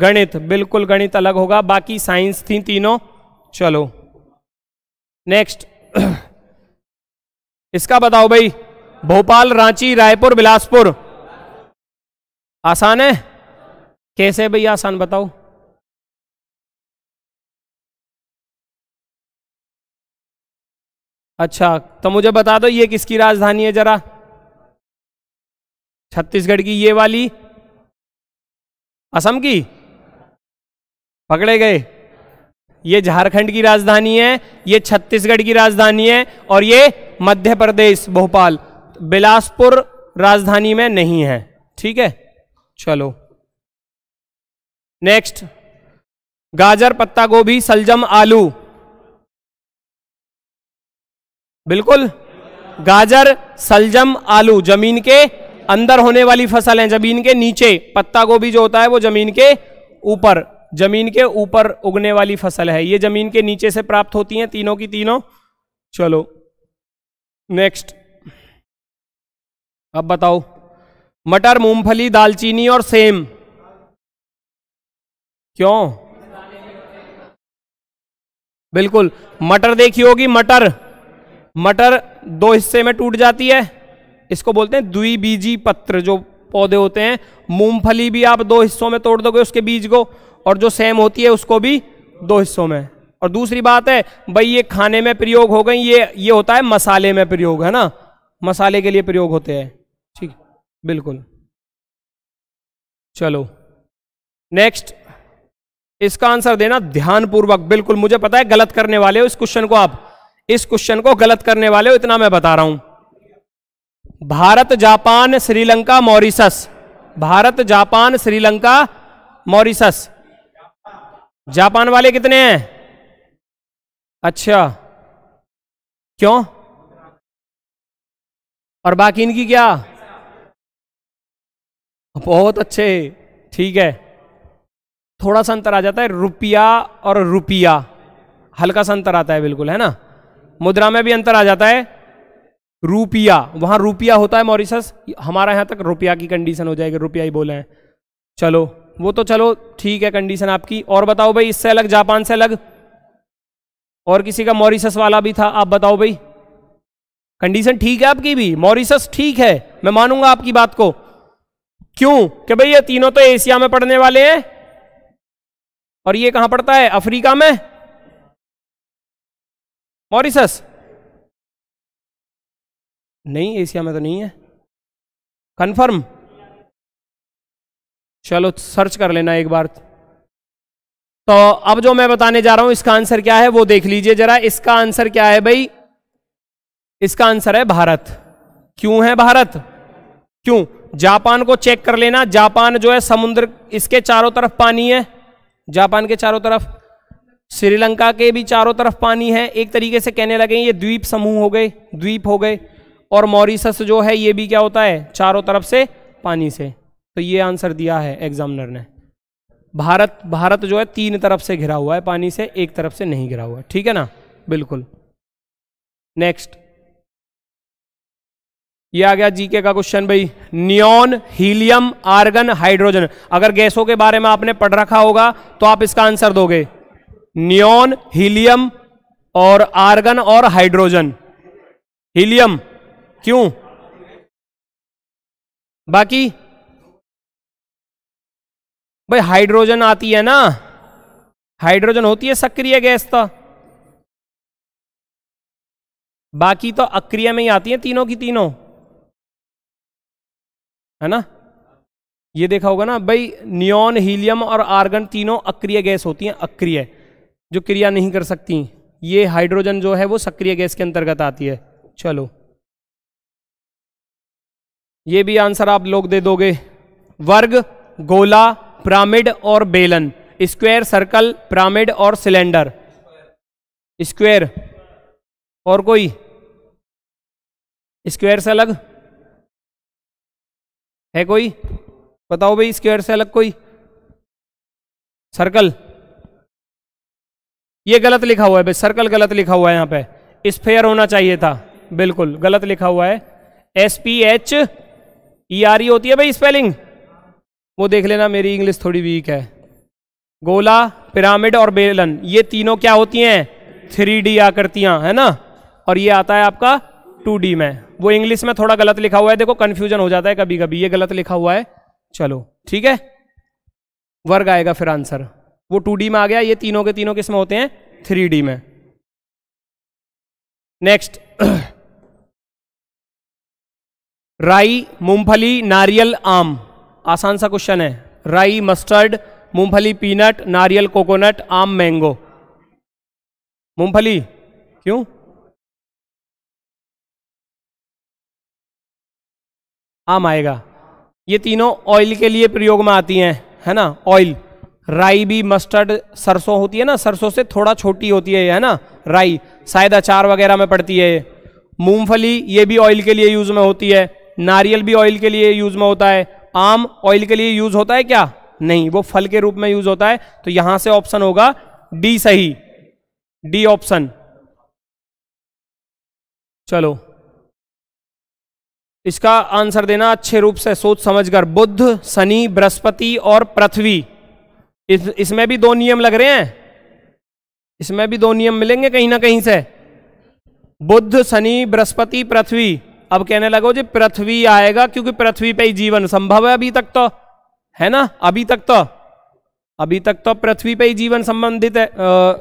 गणित बिल्कुल गणित अलग होगा बाकी साइंस थी तीनों चलो नेक्स्ट (clears throat) इसका बताओ भाई भोपाल रांची रायपुर बिलासपुर आसान है कैसे भाई आसान बताओ अच्छा तो मुझे बता दो ये किसकी राजधानी है जरा छत्तीसगढ़ की ये वाली असम की पकड़े गए ये झारखंड की राजधानी है ये छत्तीसगढ़ की राजधानी है और ये मध्य प्रदेश भोपाल बिलासपुर राजधानी में नहीं है ठीक है चलो नेक्स्ट गाजर पत्ता गोभी सलजम आलू बिल्कुल गाजर सलजम आलू जमीन के अंदर होने वाली फसल है जमीन के नीचे पत्ता गोभी जो होता है वो जमीन के ऊपर जमीन के ऊपर उगने वाली फसल है ये जमीन के नीचे से प्राप्त होती हैं तीनों की तीनों चलो नेक्स्ट अब बताओ मटर मूंगफली दालचीनी और सेम क्यों बिल्कुल मटर देखी होगी मटर मटर दो हिस्से में टूट जाती है इसको बोलते हैं द्विबीजी पत्र जो पौधे होते हैं मूंगफली भी आप दो हिस्सों में तोड़ दोगे उसके बीज को और जो सेम होती है उसको भी दो हिस्सों में और दूसरी बात है भाई ये खाने में प्रयोग हो गई ये ये होता है मसाले में प्रयोग है ना मसाले के लिए प्रयोग होते हैं ठीक बिल्कुल चलो नेक्स्ट इसका आंसर देना ध्यानपूर्वक बिल्कुल मुझे पता है गलत करने वाले हो इस क्वेश्चन को आप इस क्वेश्चन को गलत करने वाले हो इतना मैं बता रहा हूं Bharat Japan Sri Lanka Mauritius Bharat Japan Sri Lanka Mauritius Japan वाले कितने हैं अच्छा क्यों और बाकी इनकी क्या बहुत अच्छे ठीक है थोड़ा सा अंतर आ जाता है रुपया और रुपया हल्का सा अंतर आता है बिल्कुल है ना मुद्रा में भी अंतर आ जाता है रुपया वहां रुपया होता है मॉरिशस हमारा यहां तक रुपया की कंडीशन हो जाएगी रुपया ही बोले हैं चलो वो तो चलो ठीक है कंडीशन आपकी और बताओ भाई इससे अलग जापान से अलग और किसी का मॉरिशस वाला भी था आप बताओ भाई कंडीशन ठीक है आपकी भी मॉरिशस ठीक है मैं मानूंगा आपकी बात को क्यों कि भाई ये तीनों तो एशिया में पढ़ने वाले हैं और ये कहां पड़ता है अफ्रीका में मॉरिशस नहीं एशिया में तो नहीं है कंफर्म चलो सर्च कर लेना एक बार तो अब जो मैं बताने जा रहा हूं इसका आंसर क्या है वो देख लीजिए जरा इसका आंसर क्या है भाई इसका आंसर है भारत क्यों है भारत क्यों जापान को चेक कर लेना जापान जो है समुद्र इसके चारों तरफ पानी है जापान के चारों तरफ श्रीलंका के भी चारों तरफ पानी है एक तरीके से कहने लगे ये द्वीप समूह हो गए द्वीप हो गए और मॉरिसस जो है ये भी क्या होता है चारों तरफ से पानी से तो ये आंसर दिया है एग्जामिनर ने भारत भारत जो है तीन तरफ से घिरा हुआ है पानी से एक तरफ से नहीं घिरा हुआ है ठीक है ना बिल्कुल नेक्स्ट ये आ गया जीके का क्वेश्चन भाई नियोन हीलियम आर्गन हाइड्रोजन अगर गैसों के बारे में आपने पढ़ रखा होगा तो आप इसका आंसर दोगे नियोन हीलियम और आर्गन और हाइड्रोजन हीलियम क्यों बाकी भाई हाइड्रोजन आती है ना हाइड्रोजन होती है सक्रिय गैस तो बाकी तो अक्रिय में ही आती है तीनों की तीनों है ना ये देखा होगा ना भाई नियोन हीलियम और आर्गन तीनों अक्रिय गैस होती हैं अक्रिय जो क्रिया नहीं कर सकती ये हाइड्रोजन जो है वो सक्रिय गैस के अंतर्गत आती है चलो ये भी आंसर आप लोग दे दोगे वर्ग गोला पिरामिड और बेलन स्क्वायर सर्कल पिरामिड और सिलेंडर स्क्वायर और कोई स्क्वायर से अलग है कोई बताओ भाई स्क्वायर से अलग कोई सर्कल ये गलत लिखा हुआ है भाई सर्कल गलत लिखा हुआ है यहां पे स्फेयर होना चाहिए था बिल्कुल गलत लिखा हुआ है S P H E R E होती है भाई स्पेलिंग वो देख लेना मेरी इंग्लिश थोड़ी वीक है गोला पिरामिड और बेलन ये तीनों क्या होती हैं थ्री डी आकृतियां है ना और ये आता है आपका टू डी में वो इंग्लिश में थोड़ा गलत लिखा हुआ है देखो कन्फ्यूजन हो जाता है कभी कभी ये गलत लिखा हुआ है चलो ठीक है वर्ग आएगा फिर आंसर वो टू डी में आ गया ये तीनों के तीनों किस में होते हैं थ्री डी में नेक्स्ट राई मूंगफली नारियल आम आसान सा क्वेश्चन है राई मस्टर्ड मूंगफली पीनट नारियल कोकोनट आम मैंगो मूंगफली क्यों आम आएगा ये तीनों ऑयल के लिए प्रयोग में आती हैं है ना ऑयल राई भी मस्टर्ड सरसों होती है ना सरसों से थोड़ा छोटी होती है है ना राई शायद अचार वगैरह में पड़ती है मूंगफली ये भी ऑयल के लिए यूज में होती है नारियल भी ऑयल के लिए यूज में होता है आम ऑयल के लिए यूज होता है क्या नहीं वो फल के रूप में यूज होता है तो यहां से ऑप्शन होगा डी सही डी ऑप्शन चलो इसका आंसर देना अच्छे रूप से सोच समझकर बुद्ध शनि बृहस्पति और पृथ्वी इस, इसमें भी दो नियम लग रहे हैं इसमें भी दो नियम मिलेंगे कहीं ना कहीं से बुद्ध शनि बृहस्पति पृथ्वी अब कहने लगो जी पृथ्वी आएगा क्योंकि पृथ्वी पे ही जीवन संभव है अभी तक तो है ना अभी तक तो अभी तक तो पृथ्वी पे ही जीवन संबंधित है आ,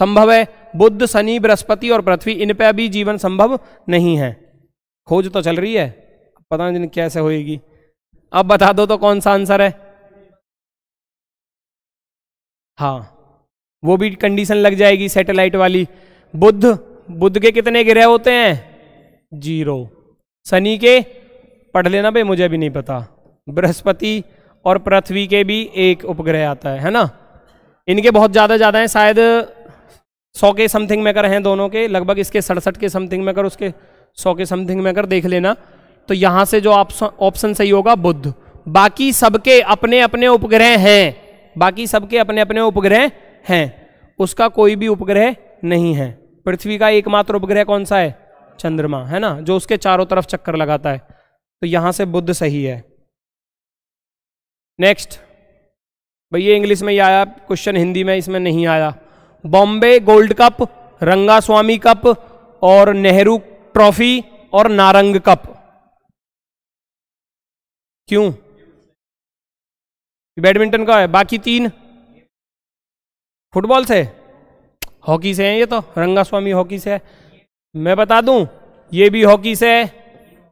संभव है बुद्ध शनि बृहस्पति और पृथ्वी इन पे अभी जीवन संभव नहीं है खोज तो चल रही है पता नहीं कैसे होएगी अब बता दो तो कौन सा आंसर है हाँ वो भी कंडीशन लग जाएगी सैटेलाइट वाली बुद्ध बुद्ध के कितने ग्रह होते हैं जीरो शनि के पढ़ लेना भाई मुझे भी नहीं पता बृहस्पति और पृथ्वी के भी एक उपग्रह आता है है ना इनके बहुत ज़्यादा ज़्यादा हैं शायद सौ के समथिंग में कर हैं दोनों के लगभग इसके सड़सठ के समथिंग में कर उसके सौ के समथिंग में कर देख लेना तो यहाँ से जो ऑप्शन सही होगा बुद्ध बाकी सबके अपने अपने उपग्रह हैं बाकी सबके अपने अपने उपग्रह हैं उसका कोई भी उपग्रह नहीं है पृथ्वी का एकमात्र उपग्रह कौन सा है चंद्रमा है ना जो उसके चारों तरफ चक्कर लगाता है तो यहां से बुद्ध सही है नेक्स्ट भैया इंग्लिश में आया क्वेश्चन हिंदी में इसमें नहीं आया बॉम्बे गोल्ड कप रंगा स्वामी कप और नेहरू ट्रॉफी और नारंग कप क्यों बैडमिंटन का है बाकी तीन फुटबॉल से हॉकी से है ये तो रंगा स्वामी हॉकी से है मैं बता दूं ये भी हॉकी से है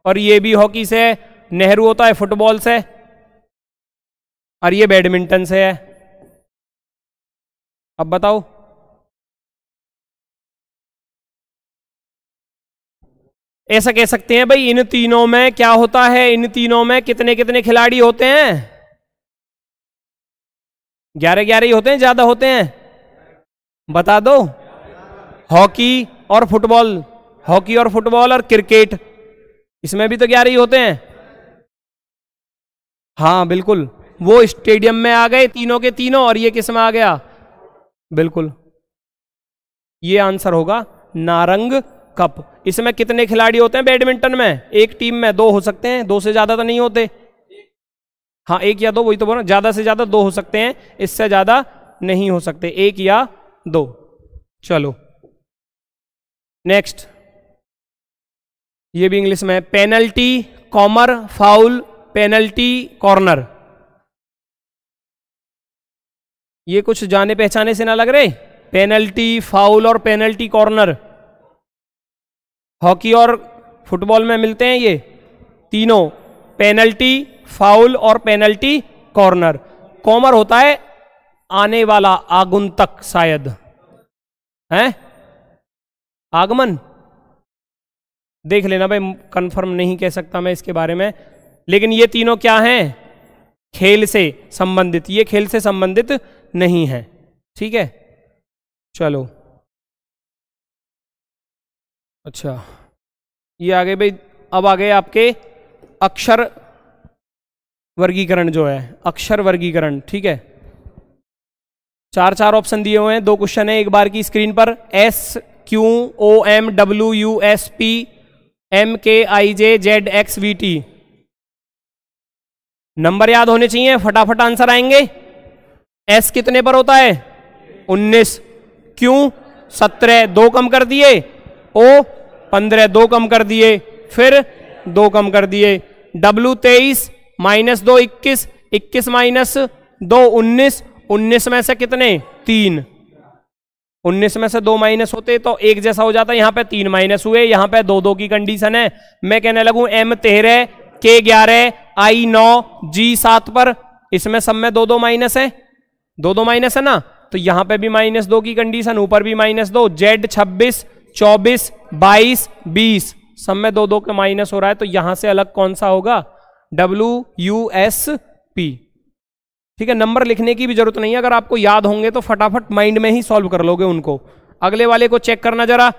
और ये भी हॉकी से है नेहरू होता है फुटबॉल से और ये बैडमिंटन से है अब बताओ ऐसा कह सकते हैं भाई इन तीनों में क्या होता है इन तीनों में कितने कितने खिलाड़ी होते हैं ग्यारह ग्यारह ही होते हैं ज्यादा होते हैं बता दो हॉकी और फुटबॉल हॉकी और फुटबॉल और क्रिकेट इसमें भी तो ग्यारह ही होते हैं हाँ बिल्कुल वो स्टेडियम में आ गए तीनों के तीनों और ये किस में आ गया बिल्कुल ये आंसर होगा नारंग कप इसमें कितने खिलाड़ी होते हैं बैडमिंटन में एक टीम में दो हो सकते हैं दो से ज्यादा तो नहीं होते हाँ एक या दो वही तो बोलो ज्यादा से ज्यादा दो हो सकते हैं इससे ज्यादा नहीं हो सकते एक या दो चलो नेक्स्ट ये भी इंग्लिश में penalty comer foul penalty corner ये कुछ जाने पहचाने से ना लग रहे पेनल्टी फाउल और पेनल्टी कॉर्नर हॉकी और फुटबॉल में मिलते हैं ये तीनों पेनल्टी फाउल और पेनल्टी कॉर्नर कॉमर होता है आने वाला आगुन तक शायद है आगमन देख लेना भाई कंफर्म नहीं कह सकता मैं इसके बारे में लेकिन ये तीनों क्या हैं खेल से संबंधित ये खेल से संबंधित नहीं है ठीक है चलो अच्छा ये आगे भाई अब आगे आपके अक्षर वर्गीकरण जो है अक्षर वर्गीकरण ठीक है चार चार ऑप्शन दिए हुए हैं दो क्वेश्चन है एक बार की स्क्रीन पर S Q O M W U S P M K I J Z X V T number याद होने चाहिए फटाफट आंसर आएंगे एस कितने पर होता है उन्नीस क्यों सत्रह दो कम कर दिए ओ पंद्रह दो कम कर दिए फिर दो कम कर दिए डब्लू तेईस माइनस दो इक्कीस इक्कीस माइनस दो उन्नीस उन्नीस में से कितने तीन उन्नीस में से दो माइनस होते तो एक जैसा हो जाता यहाँ पे तीन माइनस हुए यहाँ पे दो दो की कंडीशन है मैं कहने लगू एम तेरह के ग्यारह आई नौ जी सात पर इसमें सब में दो दो माइनस है दो दो माइनस है ना तो यहाँ पे भी माइनस दो की कंडीशन ऊपर भी माइनस दो जेड छब्बीस चौबीस बाईस बीस सब में दो दो के माइनस हो रहा है तो यहां से अलग कौन सा होगा डब्ल्यू यू एस पी ठीक है नंबर लिखने की भी जरूरत नहीं है अगर आपको याद होंगे तो फटाफट माइंड में ही सॉल्व कर लोगे उनको अगले वाले को चेक करना जरा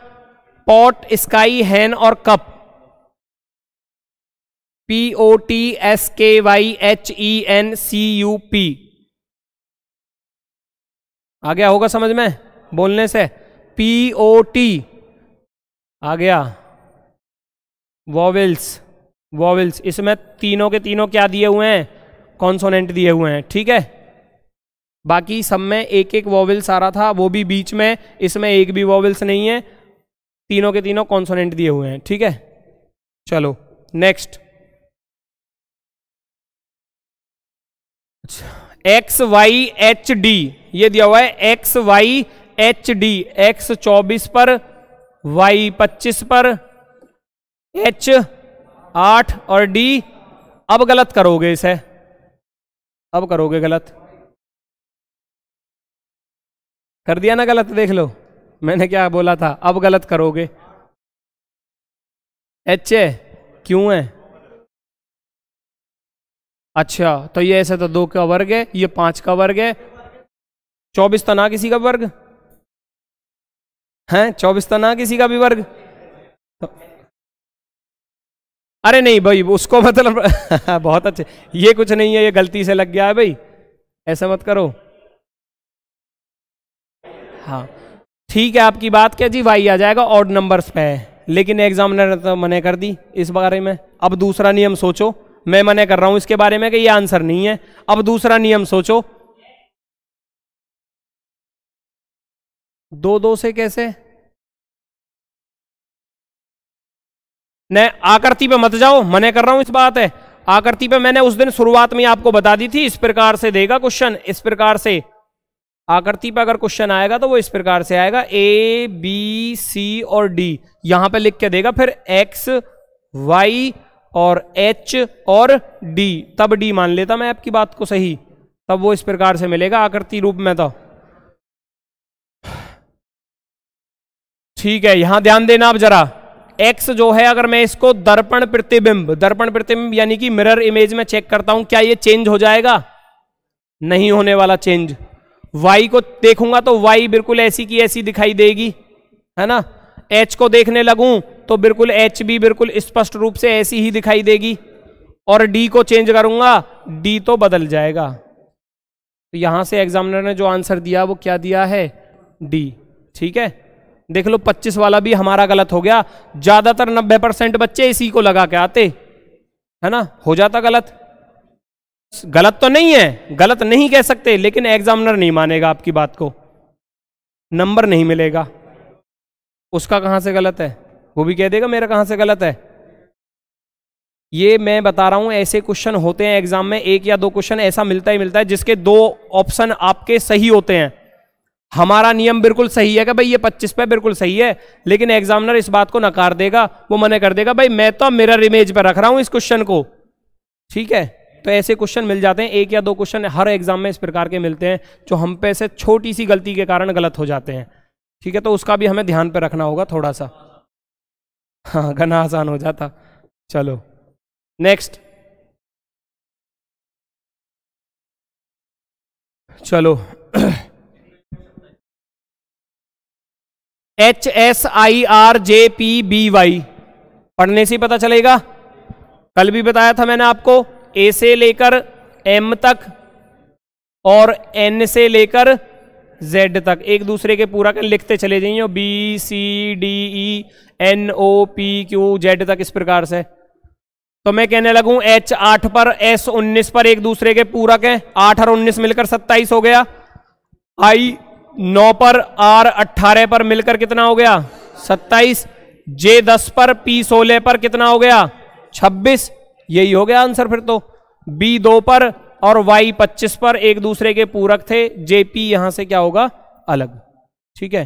पॉट स्काई हैन और cup P O T S K Y H E N C U P आ गया होगा समझ में बोलने से पी ओ टी आ गया वॉवल्स वॉवल्स इसमें तीनों के तीनों क्या दिए हुए हैं कॉन्सोनेंट दिए हुए हैं ठीक है बाकी सब में एक एक आ रहा था वो भी बीच में इसमें एक भी वॉवल्स नहीं है तीनों के तीनों कॉन्सोनेंट दिए हुए हैं ठीक है चलो next X Y H D ये दिया हुआ है X Y H D X चौबीस पर वाई पच्चीस पर एच आठ और डी अब गलत करोगे इसे अब करोगे गलत कर दिया ना गलत देख लो मैंने क्या बोला था अब गलत करोगे एच ए क्यों है अच्छा तो ये ऐसे तो दो का वर्ग है ये पांच का वर्ग है चौबीस तो ना किसी का वर्ग है चौबीस तो ना किसी का भी वर्ग तो अरे नहीं भाई उसको मतलब (laughs) बहुत अच्छे ये कुछ नहीं है ये गलती से लग गया है भाई ऐसा मत करो हाँ ठीक है आपकी बात क्या जी वाई आ जाएगा ऑड नंबर्स पे लेकिन एग्जामिनर ने तो मना कर दी इस बारे में अब दूसरा नियम सोचो मैं मना कर रहा हूं इसके बारे में कि ये आंसर नहीं है अब दूसरा नियम सोचो दो दो से कैसे ने आकृति पे मत जाओ मने कर रहा हूं इस बात है आकृति पे मैंने उस दिन शुरुआत में आपको बता दी थी इस प्रकार से देगा क्वेश्चन इस प्रकार से आकृति पे अगर क्वेश्चन आएगा तो वो इस प्रकार से आएगा ए बी सी और डी यहां पे लिख के देगा फिर एक्स वाई और एच और डी तब डी मान लेता मैं आपकी बात को सही तब वो इस प्रकार से मिलेगा आकृति रूप में तो ठीक है यहां ध्यान देना आप जरा एक्स जो है अगर मैं इसको दर्पण प्रतिबिंब दर्पण प्रतिबिंब यानी कि मिरर इमेज में चेक करता हूं क्या ये चेंज हो जाएगा नहीं होने वाला चेंज वाई को देखूंगा तो वाई बिल्कुल ऐसी की ऐसी दिखाई देगी है ना एच को देखने लगू तो बिल्कुल एच भी बिल्कुल स्पष्ट रूप से ऐसी ही दिखाई देगी और डी को चेंज करूंगा डी तो बदल जाएगा तो यहां से एग्जामिनर ने जो आंसर दिया वो क्या दिया है डी ठीक है देख लो 25 वाला भी हमारा गलत हो गया ज़्यादातर 90 परसेंट बच्चे इसी को लगा के आते है ना हो जाता गलत गलत तो नहीं है गलत नहीं कह सकते लेकिन एग्जामिनर नहीं मानेगा आपकी बात को नंबर नहीं मिलेगा उसका कहां से गलत है वो भी कह देगा मेरा कहां से गलत है ये मैं बता रहा हूं ऐसे क्वेश्चन होते हैं एग्जाम में एक या दो क्वेश्चन ऐसा मिलता ही मिलता है जिसके दो ऑप्शन आपके सही होते हैं हमारा नियम बिल्कुल सही है कि भाई ये पच्चीस पे बिल्कुल सही है लेकिन एग्जामिनर इस बात को नकार देगा वो मना कर देगा भाई मैं तो मिरर इमेज पर रख रहा हूं इस क्वेश्चन को ठीक है तो ऐसे क्वेश्चन मिल जाते हैं एक या दो क्वेश्चन हर एग्जाम में इस प्रकार के मिलते हैं जो हम पे से छोटी सी गलती के कारण गलत हो जाते हैं ठीक है तो उसका भी हमें ध्यान पे रखना होगा थोड़ा सा हाँ घना आसान हो जाता चलो नेक्स्ट चलो H S I R J P B Y पढ़ने से ही पता चलेगा कल भी बताया था मैंने आपको ए से लेकर एम तक और एन से लेकर जेड तक एक दूसरे के पूरा कर लिखते चले जाइए B C D E N O P Q Z तक इस प्रकार से तो मैं कहने लगूं एच आठ पर एस उन्नीस पर एक दूसरे के पूरक हैं आठ और उन्नीस मिलकर सत्ताईस हो गया आई नौ पर आर अट्ठारह पर मिलकर कितना हो गया सत्ताईस जे दस पर पी सोलह पर कितना हो गया छब्बीस यही हो गया आंसर फिर तो बी दो पर और वाई पच्चीस पर एक दूसरे के पूरक थे जे पी यहां से क्या होगा अलग ठीक है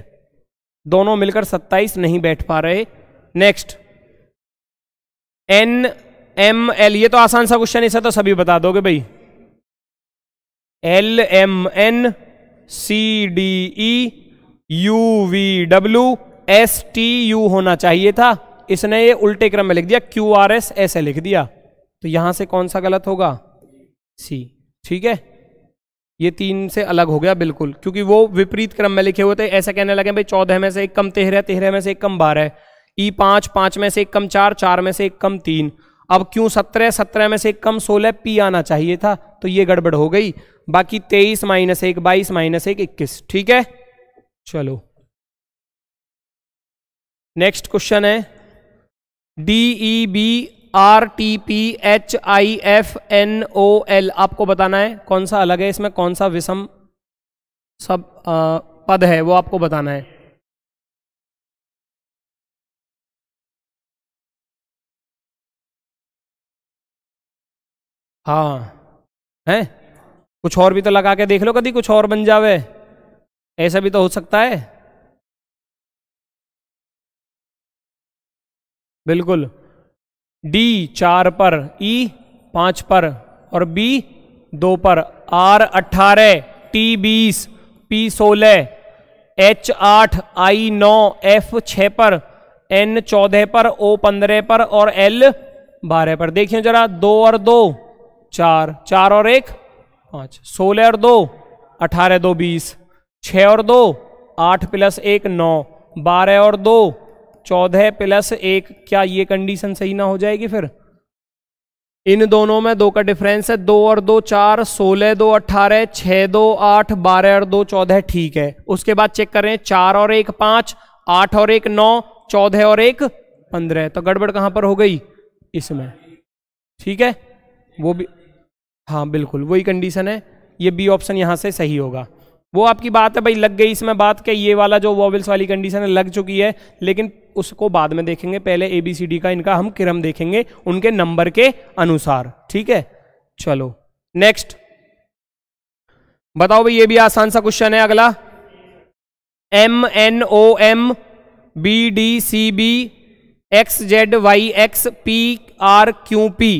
दोनों मिलकर सत्ताईस नहीं बैठ पा रहे नेक्स्ट एन एम एल ये तो आसान सा क्वेश्चन है तो सभी बता दोगे भाई L M N C D E U V W S T U होना चाहिए था इसने ये उल्टे क्रम में लिख दिया क्यू आर एस ऐसे लिख दिया तो यहां से कौन सा गलत होगा सी ठीक है ये तीन से अलग हो गया बिल्कुल क्योंकि वो विपरीत क्रम में लिखे हुए थे ऐसा कहने लगे भाई चौदह में से एक कम तेरह तेरह में से एक कम बारह ई e पांच पांच में से एक कम चार चार में से एक कम तीन अब क्यों सत्रह सत्रह में से कम सोलह पी आना चाहिए था तो ये गड़बड़ हो गई बाकी तेईस माइनस एक बाईस माइनस एक इक्कीस ठीक है चलो नेक्स्ट क्वेश्चन है D E B R T P H I F N O L आपको बताना है कौन सा अलग है इसमें कौन सा विषम सब आ, पद है वो आपको बताना है हाँ हैं कुछ और भी तो लगा के देख लो कभी कुछ और बन जावे ऐसा भी तो हो सकता है बिल्कुल डी चार पर ई e पांच पर और बी दो पर आर अट्ठारह टी बीस पी सोलह एच आठ आई नौ एफ छ पर एन चौदह पर ओ पंद्रह पर और एल बारह पर देखिए जरा दो और दो चार चार और एक पांच सोलह और दो अठारह दो बीस छ और दो आठ प्लस एक नौ बारह और दो चौदह प्लस एक क्या ये कंडीशन सही ना हो जाएगी फिर इन दोनों में दो का डिफरेंस है दो और दो चार सोलह दो अट्ठारह छ दो आठ बारह और दो चौदह ठीक है उसके बाद चेक करें चार और एक पांच आठ और एक नौ चौदह और एक पंद्रह तो गड़बड़ कहां पर हो गई इसमें ठीक है वो भी हाँ बिल्कुल वही कंडीशन है ये बी ऑप्शन यहाँ से सही होगा वो आपकी बात है भाई लग गई इसमें बात के ये वाला जो वॉवल्स वाली कंडीशन है लग चुकी है लेकिन उसको बाद में देखेंगे पहले ए बी सी डी का इनका हम क्रम देखेंगे उनके नंबर के अनुसार ठीक है चलो नेक्स्ट बताओ भाई ये भी आसान सा क्वेश्चन है अगला M N O M B D C B X Z Y X P R Q P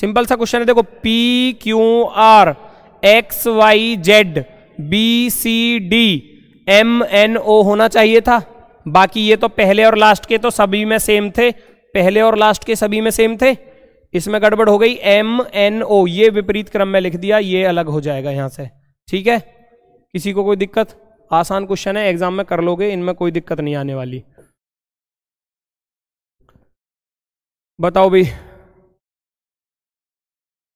simple सा क्वेश्चन है देखो P Q R X Y Z B C D M N O होना चाहिए था बाकी ये तो पहले और लास्ट के तो सभी में सेम थे पहले और लास्ट के सभी में सेम थे इसमें गड़बड़ हो गई एम एन ओ ये विपरीत क्रम में लिख दिया ये अलग हो जाएगा यहां से ठीक है किसी को कोई दिक्कत आसान क्वेश्चन है एग्जाम में कर लोगे इनमें कोई दिक्कत नहीं आने वाली बताओ भाई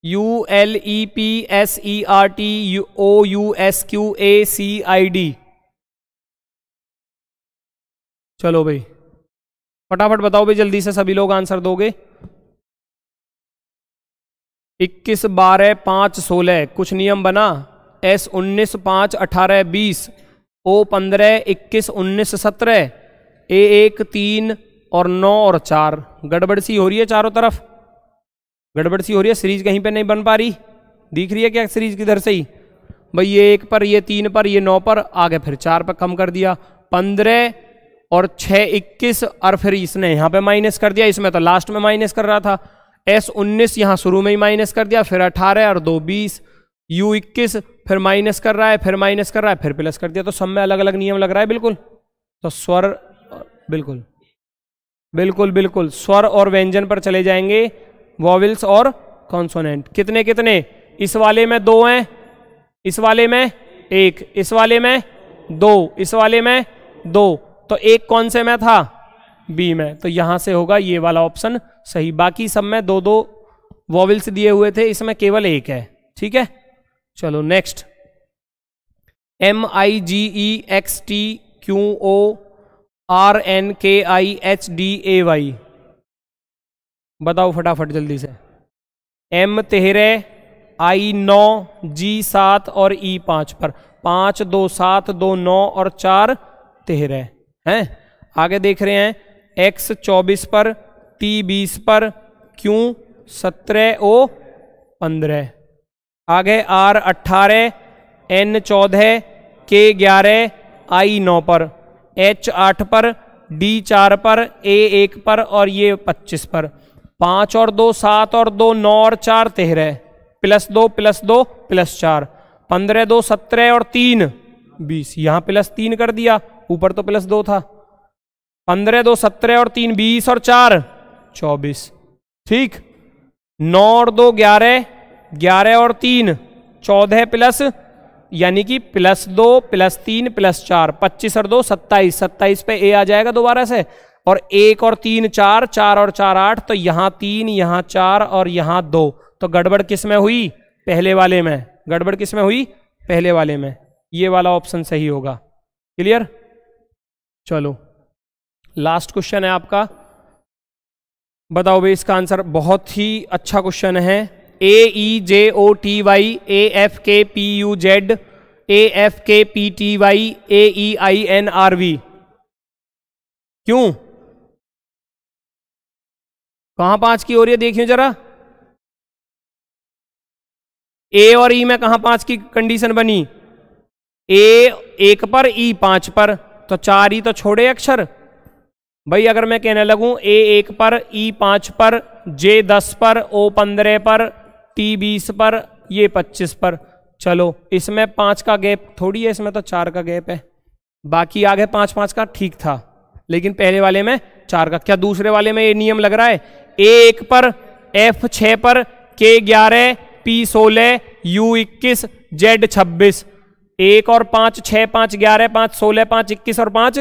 U L E P S E R T O U S Q A C I D चलो भाई फटाफट बताओ भाई जल्दी से सभी लोग आंसर दोगे इक्कीस बारह पाँच सोलह कुछ नियम बना एस उन्नीस पाँच अठारह बीस ओ पंद्रह इक्कीस उन्नीस सत्रह ए एक तीन और नौ और चार गड़बड़ सी हो रही है चारों तरफ गड़बड़ सी हो रही है सीरीज कहीं पे नहीं बन पा रही दिख रही है क्या सीरीज किधर से ही भाई ये एक पर ये तीन पर ये नौ पर आगे फिर चार पर कम कर दिया पंद्रह और छः इक्कीस और फिर इसने यहाँ पे माइनस कर दिया इसमें तो लास्ट में माइनस कर रहा था एस उन्नीस यहाँ शुरू में ही माइनस कर दिया फिर अठारह और दो बीस यू इक्कीस फिर माइनस कर रहा है फिर माइनस कर रहा है फिर प्लस कर दिया तो सब में अलग अलग नियम लग रहा है बिल्कुल तो स्वर बिल्कुल बिल्कुल बिल्कुल स्वर और व्यंजन पर चले जाएंगे वॉवल्स और कॉन्सोनेंट कितने कितने इस वाले में दो हैं इस वाले में एक इस वाले में दो इस वाले में दो तो एक कौन से में था बी में तो यहां से होगा ये वाला ऑप्शन सही बाकी सब में दो दो वॉवल्स दिए हुए थे इसमें केवल एक है ठीक है चलो next M I G E X T Q O R N K I H D A Y बताओ फटाफट जल्दी से एम तेरह आई नौ जी सात और ई पाँच पर पाँच दो सात दो नौ और चार तेरह हैं आगे देख रहे हैं एक्स चौबीस पर टी बीस पर क्यू सत्रह ओ पंद्रह आगे आर अट्ठारह एन चौदह के ग्यारह आई नौ पर एच आठ पर डी चार पर ए एक पर और ये पच्चीस पर पांच और दो सात और दो नौ और चार तेरह प्लस दो प्लस दो प्लस चार पंद्रह दो सत्रह और तीन बीस यहां प्लस तीन कर दिया ऊपर तो प्लस दो था पंद्रह दो सत्रह और तीन बीस और चार चौबीस ठीक नौ और दो ग्यारह ग्यारह और तीन चौदह प्लस यानी कि प्लस दो प्लस तीन प्लस चार पच्चीस और दो सत्ताईस सत्ताईस पे ए आ जाएगा दोबारा से और एक और तीन चार चार और चार आठ तो यहां तीन यहां चार और यहां दो तो गड़बड़ किस में हुई पहले वाले में गड़बड़ किस में हुई पहले वाले में ये वाला ऑप्शन सही होगा क्लियर चलो लास्ट क्वेश्चन है आपका बताओ भाई इसका आंसर बहुत ही अच्छा क्वेश्चन है A E J O T Y A F K P U Z A F K P T Y A E I N R V क्यों कहां पांच की हो रही है देखिए जरा ए और ई e में कहा पांच की कंडीशन बनी ए एक पर ई e पांच पर तो चार ही e तो छोड़े अक्षर भाई अगर मैं कहने लगूं ए एक पर ई e पांच पर जे दस पर ओ पंद्रह पर टी बीस पर ये पच्चीस पर चलो इसमें पांच का गैप थोड़ी है इसमें तो चार का गैप है बाकी आगे पांच पांच का ठीक था लेकिन पहले वाले में चार का क्या दूसरे वाले में ये नियम लग रहा है ए एक पर एफ छः पर के ग्यारह पी सोलह यू इक्कीस जेड छब्बीस एक और पाँच छः पाँच ग्यारह पाँच सोलह पाँच इक्कीस और पाँच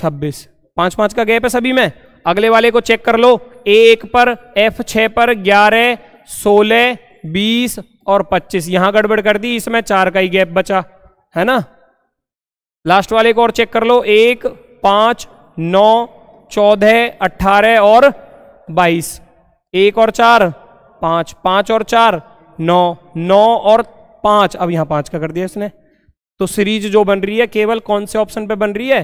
छब्बीस पाँच पाँच का गैप है सभी में अगले वाले को चेक कर लो ए एक पर एफ छः पर ग्यारह सोलह बीस और पच्चीस यहां गड़बड़ कर दी इसमें चार का ही गैप बचा है ना लास्ट वाले को और चेक कर लो एक पाँच नौ चौदह अट्ठारह और बाईस एक और चार पांच पांच और चार नौ नौ और पांच अब यहां पांच का कर दिया इसने तो सीरीज जो बन रही है केवल कौन से ऑप्शन पे बन रही है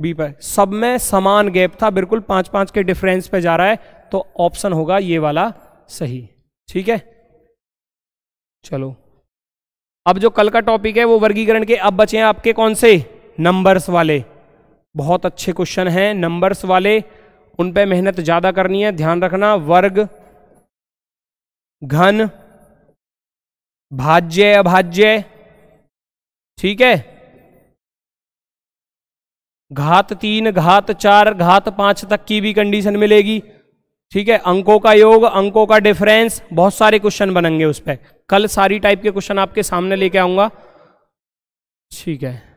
बी पर सब में समान गैप था बिल्कुल पांच पांच के डिफरेंस पे जा रहा है तो ऑप्शन होगा ये वाला सही ठीक है चलो अब जो कल का टॉपिक है वो वर्गीकरण के अब बचे हैं आपके कौन से नंबर्स वाले बहुत अच्छे क्वेश्चन हैं नंबर्स वाले उन पर मेहनत ज़्यादा करनी है ध्यान रखना वर्ग घन भाज्य अभाज्य ठीक है घात तीन घात चार घात पांच तक की भी कंडीशन मिलेगी ठीक है अंकों का योग अंकों का डिफरेंस बहुत सारे क्वेश्चन बनेंगे उस पर कल सारी टाइप के क्वेश्चन आपके सामने लेके आऊंगा ठीक है